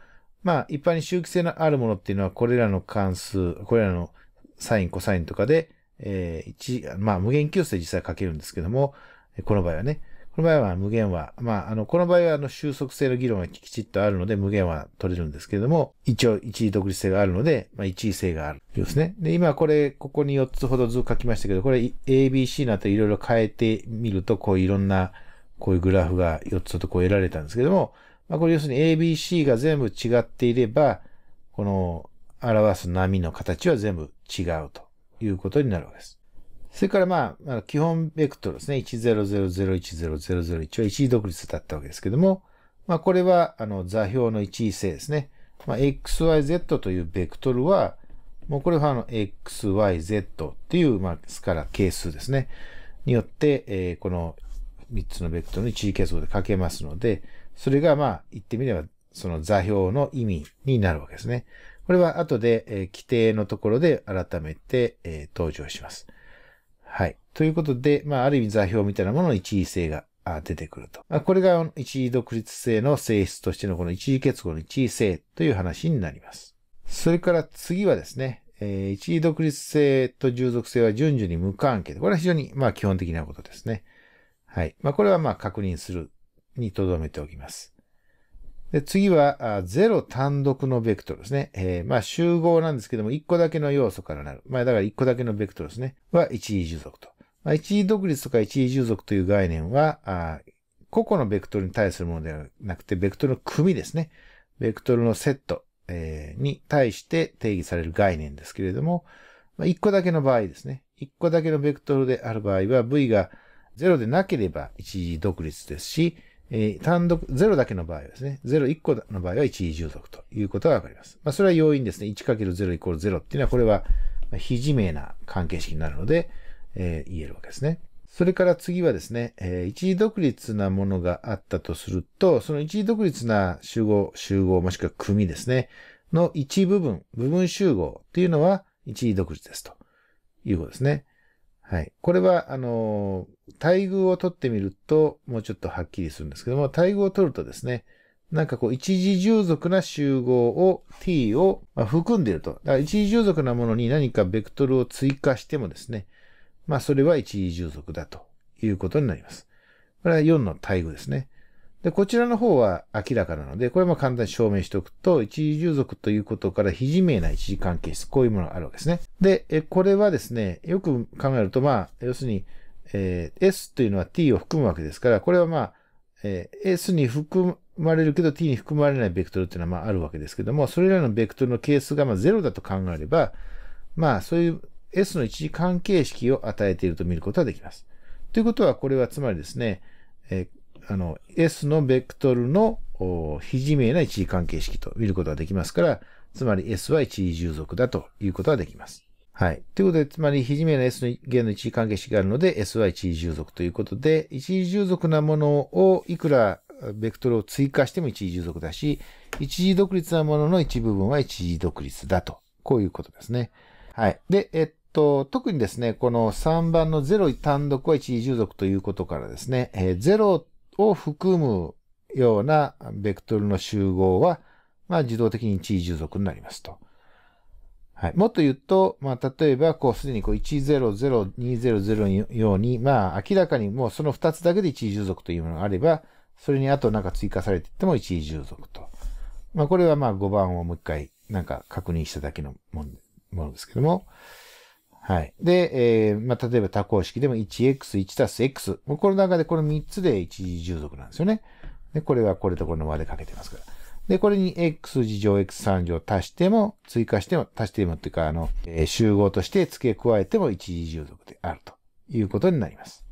まあ、一般に周期性のあるものっていうのは、これらの関数、これらのサイン、コサインとかで、えー、一、まあ、無限級数で実際書けるんですけども、この場合はね、この場合は無限は。まあ、あの、この場合はあの収束性の議論がきちっとあるので無限は取れるんですけれども、一応一位独立性があるので、まあ、一位性がある。ですね。で、今これ、ここに4つほど図書きましたけど、これ ABC なあいろいろ変えてみると、こういろんな、こういうグラフが4つほどこう得られたんですけども、まあ、これ要するに ABC が全部違っていれば、この表す波の形は全部違うということになるわけです。それからまあ、基本ベクトルですね。1 0 0 0 1 0 0 1 0 1は一位独立だったわけですけども、まあこれは、あの、座標の一位性ですね。まあ、xyz というベクトルは、もうこれはあの、xyz っていう、まあ、スカラ係数ですね。によって、えー、この3つのベクトルの一位係数で書けますので、それがまあ、言ってみれば、その座標の意味になるわけですね。これは後で、えー、規定のところで改めて、えー、登場します。はい。ということで、まあ、ある意味座標みたいなものの一位性が出てくると。まあ、これが一位独立性の性質としてのこの一位結合の一位性という話になります。それから次はですね、えー、一位独立性と従属性は順々に無関係で、これは非常にまあ基本的なことですね。はい。まあ、これはまあ確認するに留めておきます。で次は0単独のベクトルですね。えー、まあ集合なんですけども、1個だけの要素からなる。まあだから1個だけのベクトルですね。は一位従属と。まあ、一位独立とか一位従属という概念は、あ個々のベクトルに対するものではなくて、ベクトルの組ですね。ベクトルのセット、えー、に対して定義される概念ですけれども、まあ、1個だけの場合ですね。1個だけのベクトルである場合は、v が0でなければ一時独立ですし、えー、単独、0だけの場合はですね、01個の場合は一位従属ということがわかります。まあ、それは要因ですね。1×0 イコール0っていうのは、これは非自明な関係式になるので、えー、言えるわけですね。それから次はですね、えー、一時独立なものがあったとすると、その一時独立な集合、集合もしくは組ですね、の一部分、部分集合っていうのは一時独立ですということですね。はい。これは、あの、待遇を取ってみると、もうちょっとはっきりするんですけども、待遇を取るとですね、なんかこう、一時従属な集合を t を、ま含んでいると。だから一時従属なものに何かベクトルを追加してもですね、まあそれは一時従属だということになります。これは4の待遇ですね。で、こちらの方は明らかなので、これも簡単に証明しておくと、一時従属ということから非自明な一時関係質、こういうものがあるわけですね。で、えこれはですね、よく考えると、まあ、要するに、えー、S というのは T を含むわけですから、これはまあ、えー、S に含まれるけど T に含まれないベクトルっていうのはまああるわけですけども、それらのベクトルの係数がまあ0だと考えれば、まあそういう S の一時関係式を与えていると見ることができます。ということは、これはつまりですね、えーあの、S のベクトルの非自明な一時関係式と見ることができますから、つまり S は一時従属だということができます。はい。ということで、つまり、ひじめな S の弦の一時関係式があるので、S は一時従属ということで、一時従属なものをいくらベクトルを追加しても一時従属だし、一時独立なものの一部分は一時独立だと。こういうことですね。はい。で、えっと、特にですね、この3番の0単独は一時従属ということからですね、えー、0を含むようなベクトルの集合は、まあ、自動的に一位従属になりますと。はい。もっと言うと、まあ、例えば、こう、すでにこう、1 0 0 2 0 0のように、まあ、明らかにもうその2つだけで一位従属というものがあれば、それにあとなんか追加されていっても一位従属と。まあ、これはまあ、5番をもう一回、なんか確認しただけのものですけども。はい。で、えー、まあ、例えば多項式でも 1x1 たす x。もうこの中でこの3つで1次従属なんですよね。で、これはこれとこれの和でかけてますから。で、これに x 次乗 x3 乗足しても、追加しても、足してもっていうか、あの、えー、集合として付け加えても一次従属であるということになります。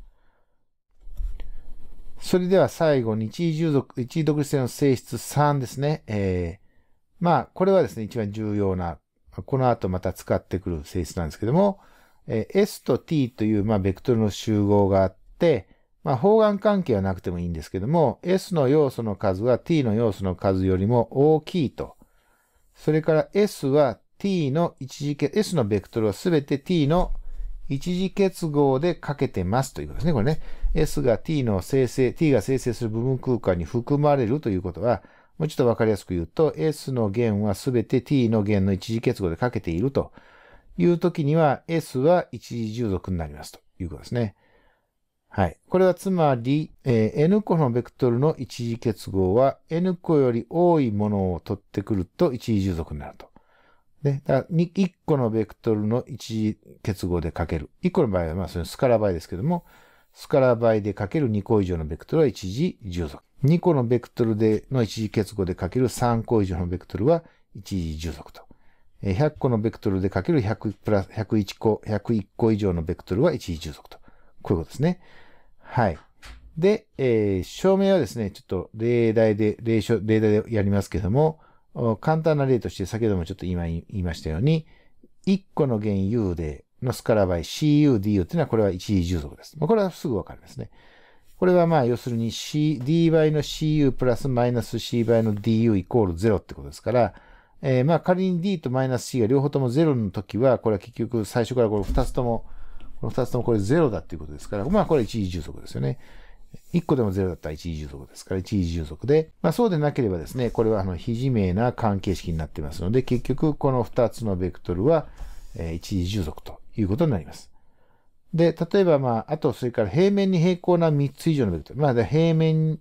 それでは最後に一次従属、一次独立性の性質3ですね。えー、まあ、これはですね、一番重要なこの後また使ってくる性質なんですけども、え S と T という、まあ、ベクトルの集合があって、まあ、方眼関係はなくてもいいんですけども、S の要素の数は T の要素の数よりも大きいと。それから S は T の一次結、S のベクトルはすべて T の一次結合でかけてますということですね。これね。S が T の生成、T が生成する部分空間に含まれるということは、もうちょっとわかりやすく言うと、S の弦はすべて T の弦の一時結合でかけているというときには、S は一時従属になりますということですね。はい。これはつまり、えー、n 個のベクトルの一時結合は、n 個より多いものを取ってくると一時従属になると。ね。だから、1個のベクトルの一時結合でかける。1個の場合は、まあ、スカラ倍ですけども、スカラ倍でかける2個以上のベクトルは一時従属。2個のベクトルでの一次結合でかける3個以上のベクトルは一次従属と。100個のベクトルでかける100プラス、101個、101個以上のベクトルは一次従属と。こういうことですね。はい。で、えー、証明はですね、ちょっと例題で、例書、例題でやりますけども、簡単な例として、先ほどもちょっと今言いましたように、1個の弦 U でのスカラバイ CU、DU っていうのはこれは一次従属です。これはすぐわかりますね。これはまあ、要するに C、d 倍の cu プラスマイナス c 倍の du イコール0ってことですから、えー、まあ仮に d とマイナス c が両方とも0の時は、これは結局最初からこれ2つとも、この2つともこれ0だっていうことですから、まあこれ一時充足ですよね。1個でも0だったら一時充足ですから、一時充足で、まあそうでなければですね、これはあの非自明な関係式になってますので、結局この2つのベクトルは、え一時従属ということになります。で、例えば、まあ、あと、それから平面に平行な3つ以上のベクトル。まあ、平面っ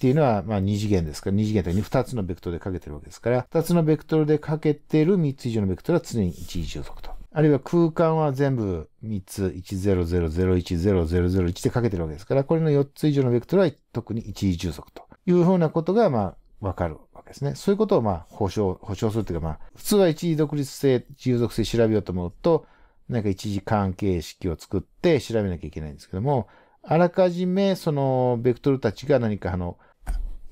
ていうのは、まあ、2次元ですから、2次元という2つのベクトルでかけてるわけですから、2つのベクトルでかけてる3つ以上のベクトルは常に1位上属と。あるいは空間は全部3つ、100010001でかけてるわけですから、これの4つ以上のベクトルは特に1位上属というふうなことが、まあ、わかるわけですね。そういうことを、まあ、保証、保証するというか、まあ、普通は一時独立性、従属性調べようと思うと、なんか一時関係式を作って調べなきゃいけないんですけども、あらかじめそのベクトルたちが何かあの、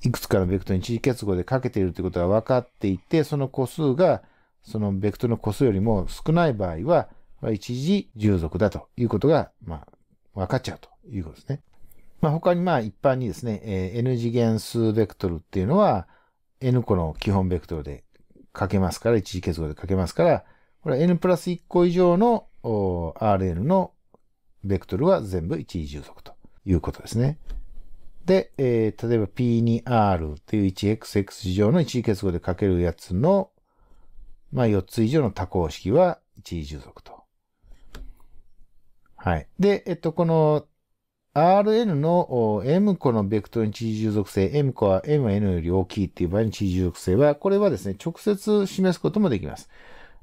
いくつかのベクトルに一時結合でかけているということが分かっていて、その個数が、そのベクトルの個数よりも少ない場合は、一時従属だということが、まあ、分かっちゃうということですね。まあ、他にまあ一般にですね、えー、n 次元数ベクトルっていうのは、n 個の基本ベクトルで書けますから、一時結合で書けますから、これは n プラス1個以上の RL のベクトルは全部一位従属ということですね。で、えー、例えば P2R という 1XX 以上の一位結合で書けるやつの、まあ、4つ以上の多項式は一位従属と。はい。で、えっと、この RL の M 個のベクトルに一位従属性、M 個は M N より大きいっていう場合に一位従属性は、これはですね、直接示すこともできます。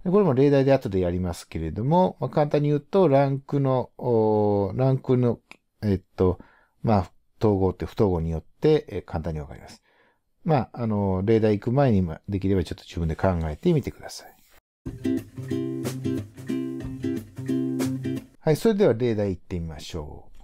これも例題で後でやりますけれども、まあ、簡単に言うと、ランクの、ランクの、えっと、まあ、統合って不統合によって、え簡単にわかります。まあ、あの、例題行く前に、できればちょっと自分で考えてみてください。はい、それでは例題行ってみましょう。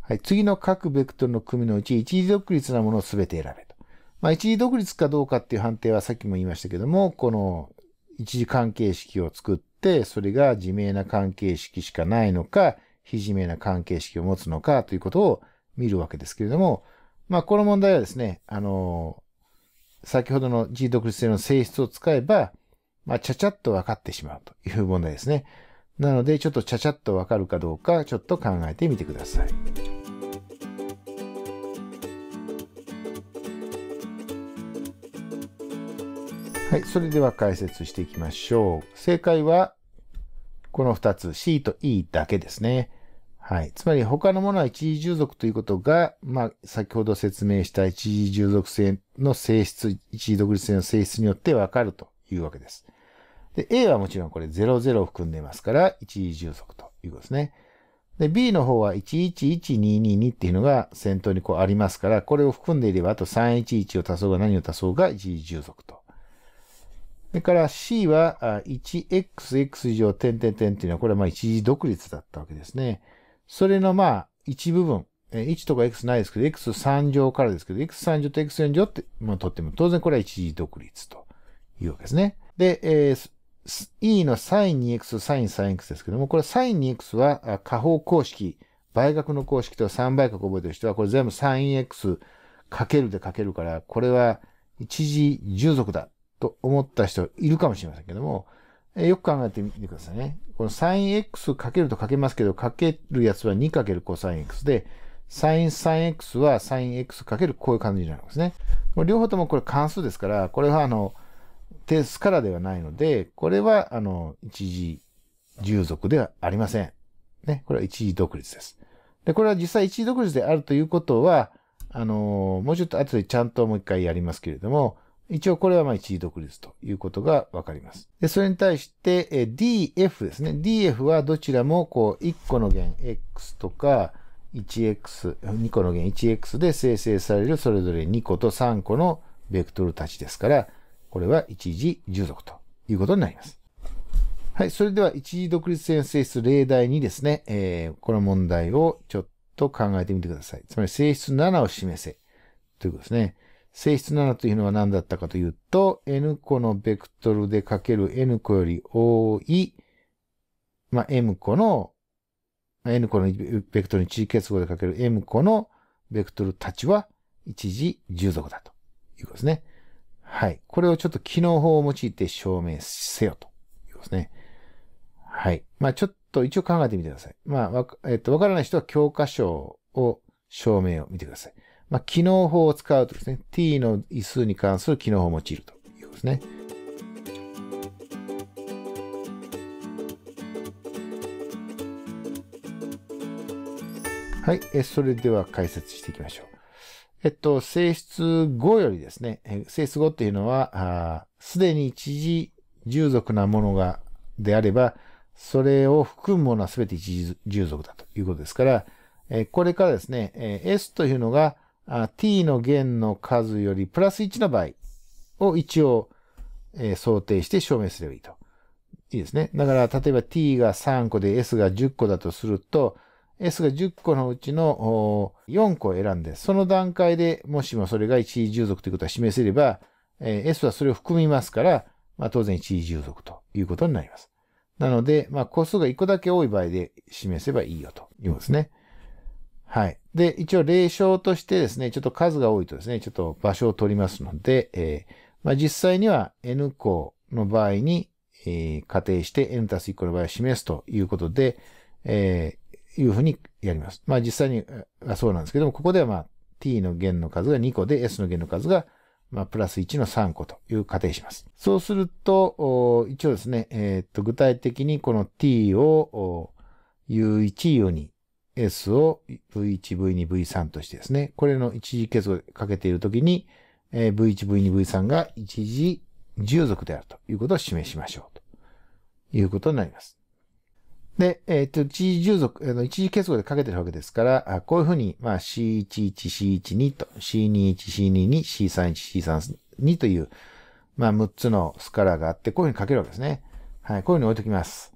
はい、次の各ベクトルの組のうち一次独立なものを全て選べと。まあ、一時独立かどうかっていう判定はさっきも言いましたけども、この一次関係式を作って、それが自明な関係式しかないのか、非自明な関係式を持つのかということを見るわけですけれども、まあ、この問題はですね、あの先ほどの G 独立性の性質を使えば、まあ、ちゃちゃっと分かってしまうという問題ですね。なので、ちょっとちゃちゃっと分かるかどうか、ちょっと考えてみてください。はい、それでは解説していきましょう。正解は、この2つ、C と E だけですね。はい。つまり他のものは一時従属ということが、まあ、先ほど説明した一時従属性の性質、一時独立性の性質によってわかるというわけです。で、A はもちろんこれ00を含んでいますから、一時従属ということですね。で、B の方は111222っていうのが先頭にこうありますから、これを含んでいれば、あと311を足そうが何を足そうが一時従属とそれから C は 1xx 以上点点点っていうのはこれはまあ一時独立だったわけですね。それのまあ一部分、1とか x ないですけど、x3 乗からですけど、x3 乗と x4 乗って、まあ、取っても当然これは一時独立というわけですね。で、えー、e の sin2x、sin3x ですけども、これ sin2x は下方公式、倍角の公式と3倍角覚えてる人は、これ全部 sin x かけるでかけるから、これは一時従属だと思った人いるかもしれませんけども、えよく考えてみてくださいね。この sinx かけるとかけますけど、かけるやつは2る c o s x で、s i n n x は sinx かけるこういう感じになるんですね。両方ともこれ関数ですから、これはあの、定数からではないので、これはあの、一時従属ではありません。ね。これは一時独立です。で、これは実際一時独立であるということは、あのもうちょっと後でちゃんともう一回やりますけれども、一応これはまあ一時独立ということがわかります。で、それに対して、DF ですね。DF はどちらもこう1個の弦 X とか 1X、2個の弦 1X で生成されるそれぞれ2個と3個のベクトルたちですから、これは一時従属ということになります。はい、それでは一時独立線性質例題にですね、えー、この問題をちょっと考えてみてください。つまり性質7を示せということですね。性質7というのは何だったかというと、n 個のベクトルでかける n 個より多い、まあ、m 個の、n 個のベクトルに地位結合でかける m 個のベクトルたちは一時従属だということですね。はい。これをちょっと機能法を用いて証明せよということですね。はい。まあ、ちょっと一応考えてみてください。まあ、えっと、わからない人は教科書を証明を見てください。まあ、機能法を使うとですね、t の位数に関する機能法を用いるということですね。はい、えそれでは解説していきましょう。えっと、性質5よりですね、性質5っていうのは、すでに一時従属なものが、であれば、それを含むものは全て一時従属だということですから、えこれからですね、え S というのが、t の弦の数よりプラス1の場合を一応、えー、想定して証明すればいいと。いいですね。だから、例えば t が3個で s が10個だとすると、s が10個のうちの4個を選んで、その段階でもしもそれが一位従属ということは示せれば、えー、s はそれを含みますから、まあ、当然一位従属ということになります。なので、まあ、個数が1個だけ多い場合で示せばいいよということですね。はい。で、一応例証としてですね、ちょっと数が多いとですね、ちょっと場所を取りますので、えー、まあ、実際には n 項の場合に、えー、仮定して n たす1個の場合を示すということで、えー、いうふうにやります。まあ、実際にはそうなんですけども、ここではまあ、t の弦の数が2個で s の弦の数がまあ、プラス1の3個という仮定します。そうすると、一応ですね、えー、っと、具体的にこの t を u1、u2、S を V1、V2、V3 としてですね、これの一時結合かけているときに、えー、V1、V2、V3 が一時従属であるということを示しましょうということになります。で、えっ、と、一時従属、あの一時結合でかけてるわけですから、こういうふうに、まあ、C11、C12 と、C21、C22、C31、C32 という、まあ、6つのスカラーがあって、こういうふうにかけるわけですね。はい、こういうふうに置いときます。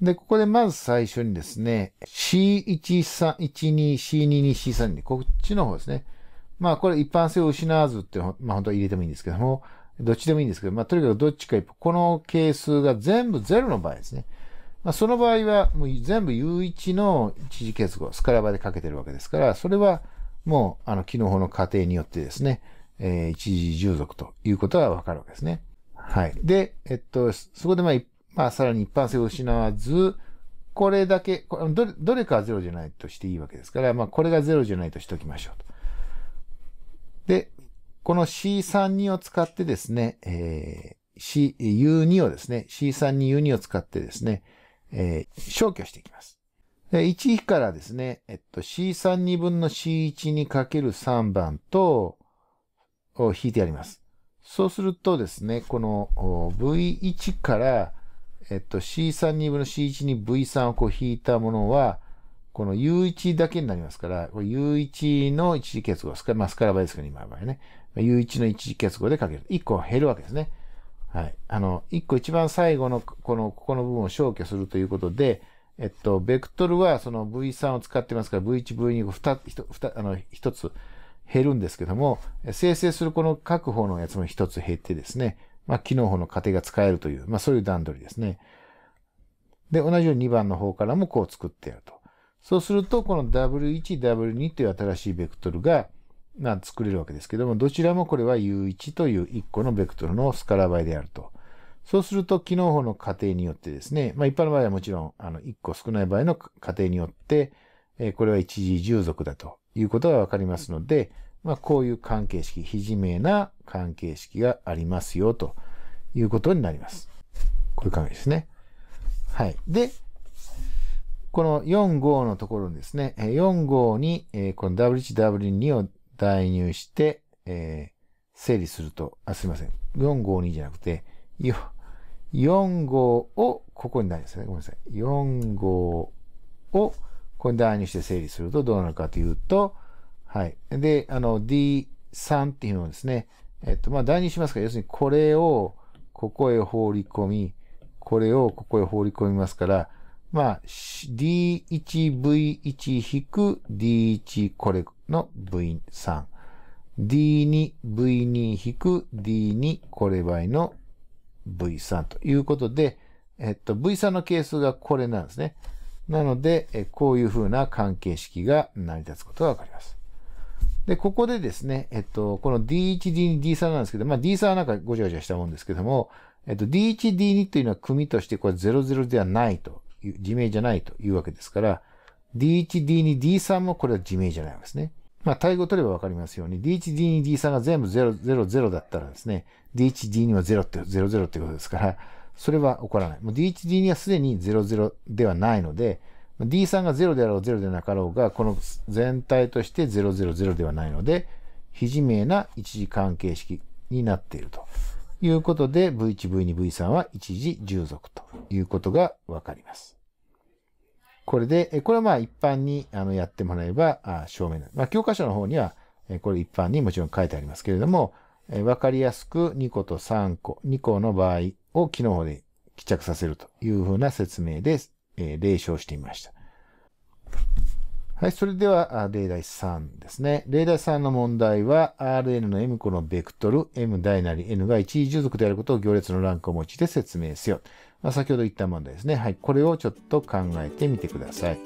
で、ここでまず最初にですね、C112、C22、C32、こっちの方ですね。まあこれ一般性を失わずって、まあ本当は入れてもいいんですけども、どっちでもいいんですけど、まあとにかくどっちか一この係数が全部0の場合ですね。まあその場合はもう全部 U1 の一時結合、スカラバでかけてるわけですから、それはもうあの機能法の過程によってですね、えー、一時従属ということがわかるわけですね。はい。で、えっと、そこでまあまあ、さらに一般性を失わず、これだけ、どれどれかはゼロじゃないとしていいわけですから、まあ、これがゼロじゃないとしておきましょうと。で、この C32 を使ってですね、えー、C、U2 をですね、C32、U2 を使ってですね、えー、消去していきます。で、1からですね、えっと、C32 分の C1 にかける3番と、を引いてやります。そうするとですね、この V1 からえっと、C32 分の C1 に V3 をこう引いたものは、この U1 だけになりますから、U1 の一時結合、スカまあ、スカラバですけど、今の場合ね。U1 の一時結合でかける。1個減るわけですね。はい。あの、1個一番最後の、この、ここの部分を消去するということで、えっと、ベクトルはその V3 を使ってますから、V1、V2、2、あの、一つ減るんですけども、生成するこの各方のやつも1つ減ってですね、まあ、機能法の過程が使えるという、まあ、そういう段取りですね。で、同じように2番の方からもこう作ってやると。そうすると、この W1、W2 という新しいベクトルが、まあ、作れるわけですけども、どちらもこれは U1 という1個のベクトルのスカラ倍であると。そうすると、機能法の過程によってですね、まあ、一般の場合はもちろん、あの、1個少ない場合の過程によって、えこれは一時従属だということがわかりますので、まあ、こういう関係式、非自明な関係式がありますよ、ということになります。こういう関係ですね。はい。で、この4号のところにですね、4号に、この W1、W2 を代入して、え整理すると、あ、すいません。4号にじゃなくて、4号をここに代入ですね。ごめんなさい。4号をここに代入して整理するとどうなるかというと、はい。で、あの、D3 っていうのをですね、えっと、まあ、代入しますから、要するにこれをここへ放り込み、これをここへ放り込みますから、まあ、D1V1-D1 これの V3。D2V2-D2 これ倍の V3 ということで、えっと、V3 の係数がこれなんですね。なので、こういうふうな関係式が成り立つことがわかります。で、ここでですね、えっと、この D1D2、D3 なんですけど、まあ D3 はなんかごちゃごちゃしたもんですけども、えっと、D1D2 というのは組としてこれ00ではないという、自明じゃないというわけですから、D1D2D3 もこれは自明じゃないわけですね。まあ、対語取ればわかりますように、D1D2D3 が全部000だったらですね、D1D2 は0って、00ってことですから、それは起こらない。もう D1D2 はすでに00ではないので、D3 が0であろう0でなかろうが、この全体として000ではないので、非自明な一次関係式になっているということで、V1、V2、V3 は一次従属ということがわかります。これで、これはまあ一般にあのやってもらえば証明になる。まあ教科書の方には、これ一般にもちろん書いてありますけれども、わかりやすく2個と3個、2個の場合を機能で帰着させるというふうな説明です。えー、霊唱していました。はい、それでは、例題3ですね。例題3の問題は、Rn の M 個のベクトル、M 大なり N が1位従属であることを行列のランクを用いて説明せよ。まあ、先ほど言った問題ですね。はい、これをちょっと考えてみてください。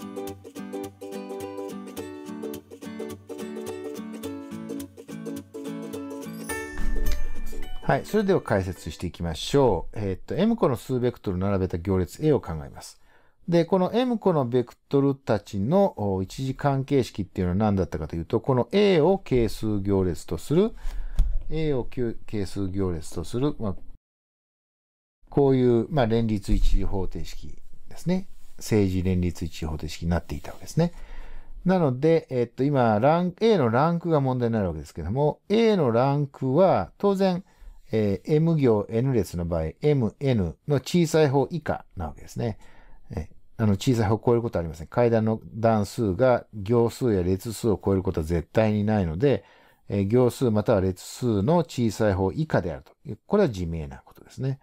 はい、それでは解説していきましょう。えー、っと、M 個の数ベクトルを並べた行列 A を考えます。で、この M 個のベクトルたちの一次関係式っていうのは何だったかというと、この A を係数行列とする、A を係数行列とする、まあ、こういう、まあ、連立一次方程式ですね。政治連立一次方程式になっていたわけですね。なので、えっと、今、ラン A のランクが問題になるわけですけども、A のランクは、当然、えー、M 行 N 列の場合、MN の小さい方以下なわけですね。えあの、小さい方を超えることはありません。階段の段数が行数や列数を超えることは絶対にないので、え行数または列数の小さい方以下であると。これは自明なことですね。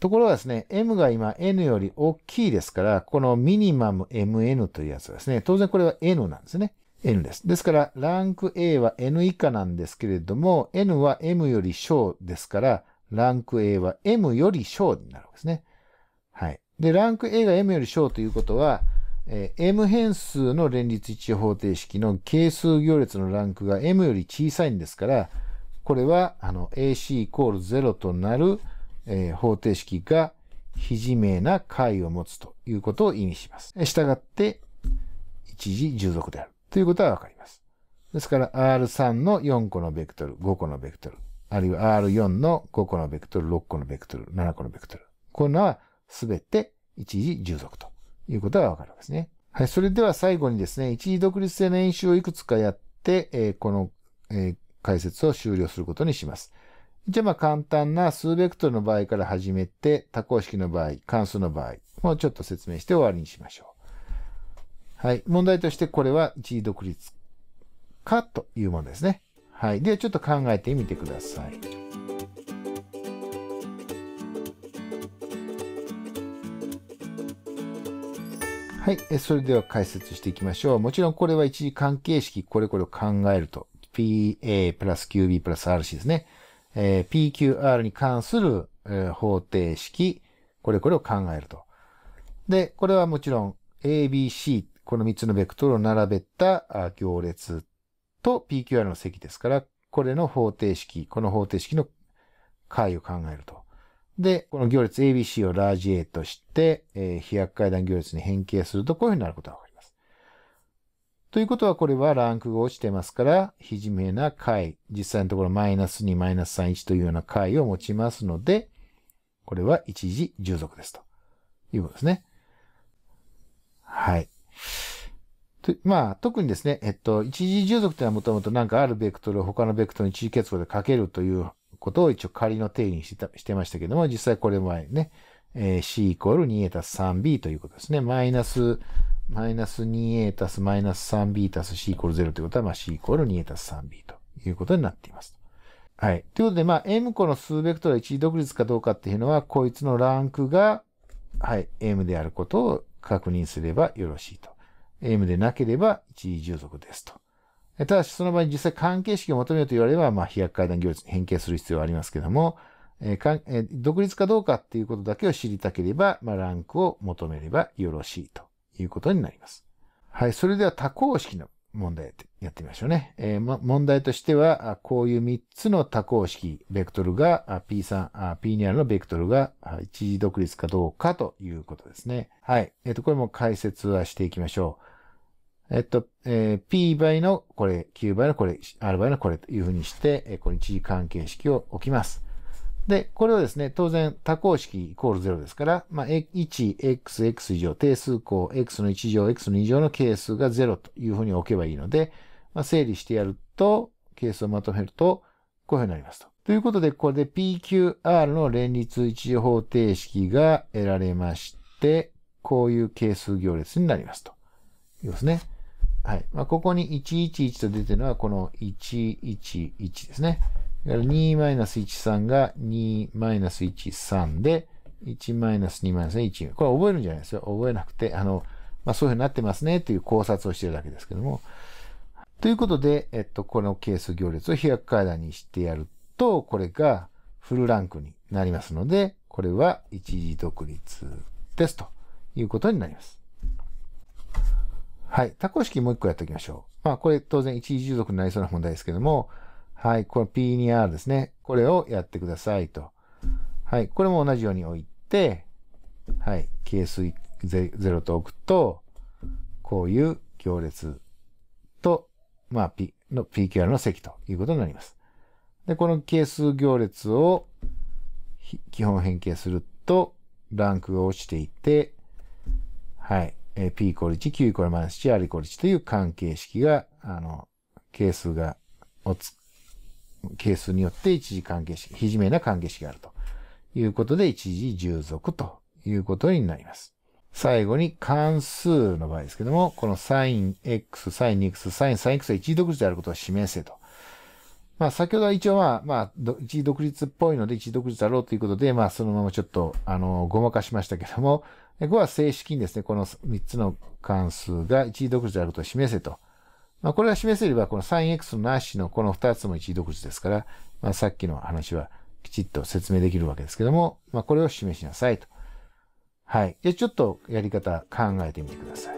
ところがですね、m が今 n より大きいですから、このミニマム mn というやつはですね、当然これは n なんですね。n です。ですから、ランク A は n 以下なんですけれども、n は m より小ですから、ランク A は m より小になるわけですね。で、ランク A が M より小ということは、えー、M 変数の連立一致方程式の係数行列のランクが M より小さいんですから、これはあの AC イコール0となる、えー、方程式が非自明な解を持つということを意味します。従って、一時従属であるということはわかります。ですから R3 の4個のベクトル、5個のベクトル、あるいは R4 の5個のベクトル、6個のベクトル、7個のベクトル。こんなすべて一時従属ということがわかるんですね。はい。それでは最後にですね、一時独立性の演習をいくつかやって、えー、この、えー、解説を終了することにします。じゃあまあ簡単な数ベクトルの場合から始めて、多項式の場合、関数の場合、もうちょっと説明して終わりにしましょう。はい。問題としてこれは一時独立かというものですね。はい。ではちょっと考えてみてください。はい、それでは解説していきましょう。もちろんこれは一次関係式、これこれを考えると。PA プラス QB プラス RC ですね。えー、PQR に関する、えー、方程式、これこれを考えると。で、これはもちろん ABC、この3つのベクトルを並べた行列と PQR の積ですから、これの方程式、この方程式の解を考えると。で、この行列 ABC をラージ A として、えー、飛躍階段行列に変形するとこういうふうになることがわかります。ということは、これはランクが落ちてますから、ひめな解、実際のところマイナス2、マイナス3、1というような解を持ちますので、これは一時従属ですということですね。はい。とまあ、特にですね、えっと、一時従属というのはもともとなんかあるベクトルを他のベクトルに一時結合でかけるということを一応仮の定義にしてたしてましたけども、実際これもね、えー、c イコール 2a たす 3b ということですね。マイナス、マイナス 2a たすマイナス 3b たす c イコール0ということは、まあ、c イコール 2a たす 3b ということになっています。はい。ということで、まあ、m 個の数ベクトルが一時独立かどうかっていうのは、こいつのランクが、はい、m であることを確認すればよろしいと。m でなければ一時従属ですと。ただし、その場合に実際関係式を求めると言われれば、まあ、飛躍階段行列に変形する必要はありますけども、えーえー、独立かどうかっていうことだけを知りたければ、まあ、ランクを求めればよろしいということになります。はい。それでは多項式の問題やってみましょうね。えー、問題としては、こういう3つの多項式、ベクトルが P3、P 2 r のベクトルが一時独立かどうかということですね。はい。えっ、ー、と、これも解説はしていきましょう。えっと、えー、P 倍のこれ、Q 倍のこれ、R 倍のこれというふうにして、えー、これ一次関係式を置きます。で、これをですね、当然多項式イコール0ですから、まあ、1、x、x 以上、定数項、x の1乗、x の2乗の係数が0というふうに置けばいいので、まあ、整理してやると、係数をまとめると、こういうふうになりますと。ということで、これで PQR の連立一次方程式が得られまして、こういう係数行列になりますと。いうですね。はい。まあ、ここに111と出てるのは、この111ですね。2-13が2-13で、1-2-1。これ覚えるんじゃないですよ。覚えなくて、あの、まあ、そういうふうになってますねという考察をしてるだけですけども。ということで、えっと、この係数行列を飛躍階段にしてやると、これがフルランクになりますので、これは一時独立ですということになります。はい。多項式もう一個やっておきましょう。まあ、これ当然一時従属になりそうな問題ですけども、はい。この P に R ですね。これをやってくださいと。はい。これも同じように置いて、はい。係数0と置くと、こういう行列と、まあ、P の PQR の積ということになります。で、この係数行列を基本変形すると、ランクが落ちていて、はい。P イコール1、Q イコールマイナス1、R イコール1という関係式が、あの、係数が、をつ、係数によって一時関係式、非自明な関係式があるということで、一時従属ということになります。最後に関数の場合ですけども、この sinx、sin2x、sin、sinx は一時独立であることを示せと。まあ、先ほどは一応まあ、まあ、一時独立っぽいので一時独立だろうということで、まあ、そのままちょっと、あの、ごまかしましたけども、5は正式にですね、この3つの関数が一位独自であることを示せと。まあ、これが示せれば、この sinx のなしのこの2つも一位独自ですから、まあ、さっきの話はきちっと説明できるわけですけども、まあ、これを示しなさいと。はい。あちょっとやり方考えてみてください。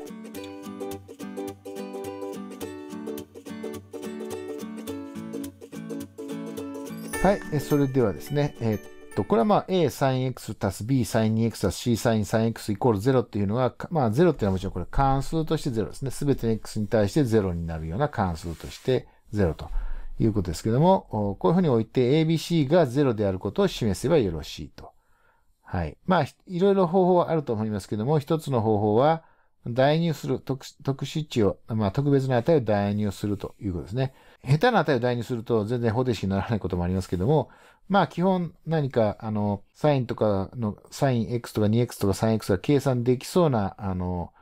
はい。それではですね、えー、と、これはまあ A サイン X たす B サイン 2X たす C サイン 3X イコール0っていうのが、まあ0っていうのはもちろんこれ関数として0ですね。すべての X に対して0になるような関数として0ということですけども、こういうふうに置いて ABC が0であることを示せばよろしいと。はい。まあ、いろいろ方法はあると思いますけども、一つの方法は、代入する、特殊値を、まあ特別な値を代入するということですね。下手な値を代入すると全然方程式にならないこともありますけども、まあ基本何か、あの、サインとかの、サイン x とか 2x とか 3x が計算できそうな、あの、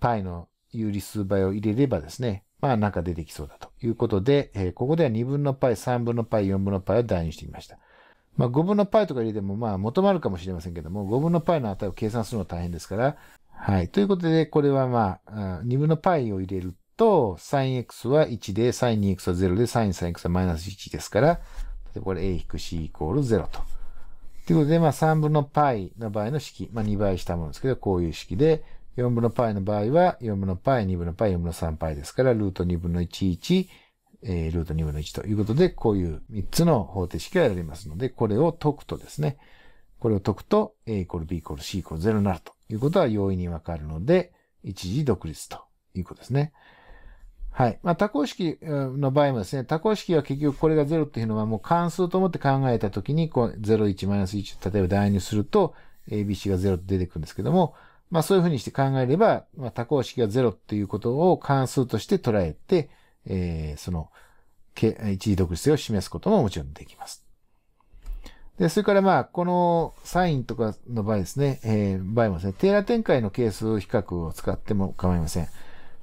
π の有理数倍を入れればですね、まあなんか出てきそうだということで、えー、ここでは2分の π、3分の π、4分の π を代入してみました。まあ5分の π とか入れてもまあ求まるかもしれませんけども、5分の π の値を計算するのは大変ですから、はい。ということで、これはまあ、2分の π を入れると、sinx は1で、sin2x は0で、sin3x はマイナス1ですから、これ a-c イコール0と。ということで、まあ3分の π の場合の式、まあ2倍したものですけど、こういう式で、4分の π の場合は、4分の π、2分の π、4分の 3π ですから、ルート2分の1、1、えー、ルート2分の1ということで、こういう3つの方程式がやられますので、これを解くとですね、これを解くと、a イコール b イコール c イコール0になるということは容易にわかるので、一時独立ということですね。はい。まあ、多項式の場合もですね、多項式は結局これが0っていうのはもう関数と思って考えたときに、こう、0、1、マイナス1、例えば代入すると、ABC が0と出てくるんですけども、まあ、そういうふうにして考えれば、まあ、多項式が0っていうことを関数として捉えて、えー、その、一時独立性を示すことももちろんできます。で、それからまあ、このサインとかの場合ですね、えー、場合もですね、テーラ展開の係数比較を使っても構いません。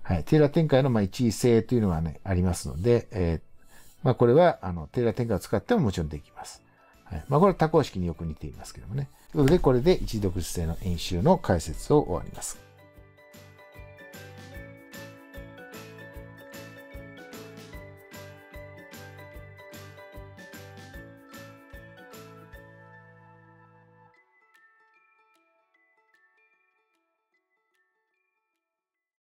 はい。テーラ展開のまあ一位性というのがね、ありますので、えー、まあこれは、あの、テーラ展開を使ってももちろんできます。はい。まあこれは多項式によく似ていますけどもね。ということで、これで一読性の演習の解説を終わります。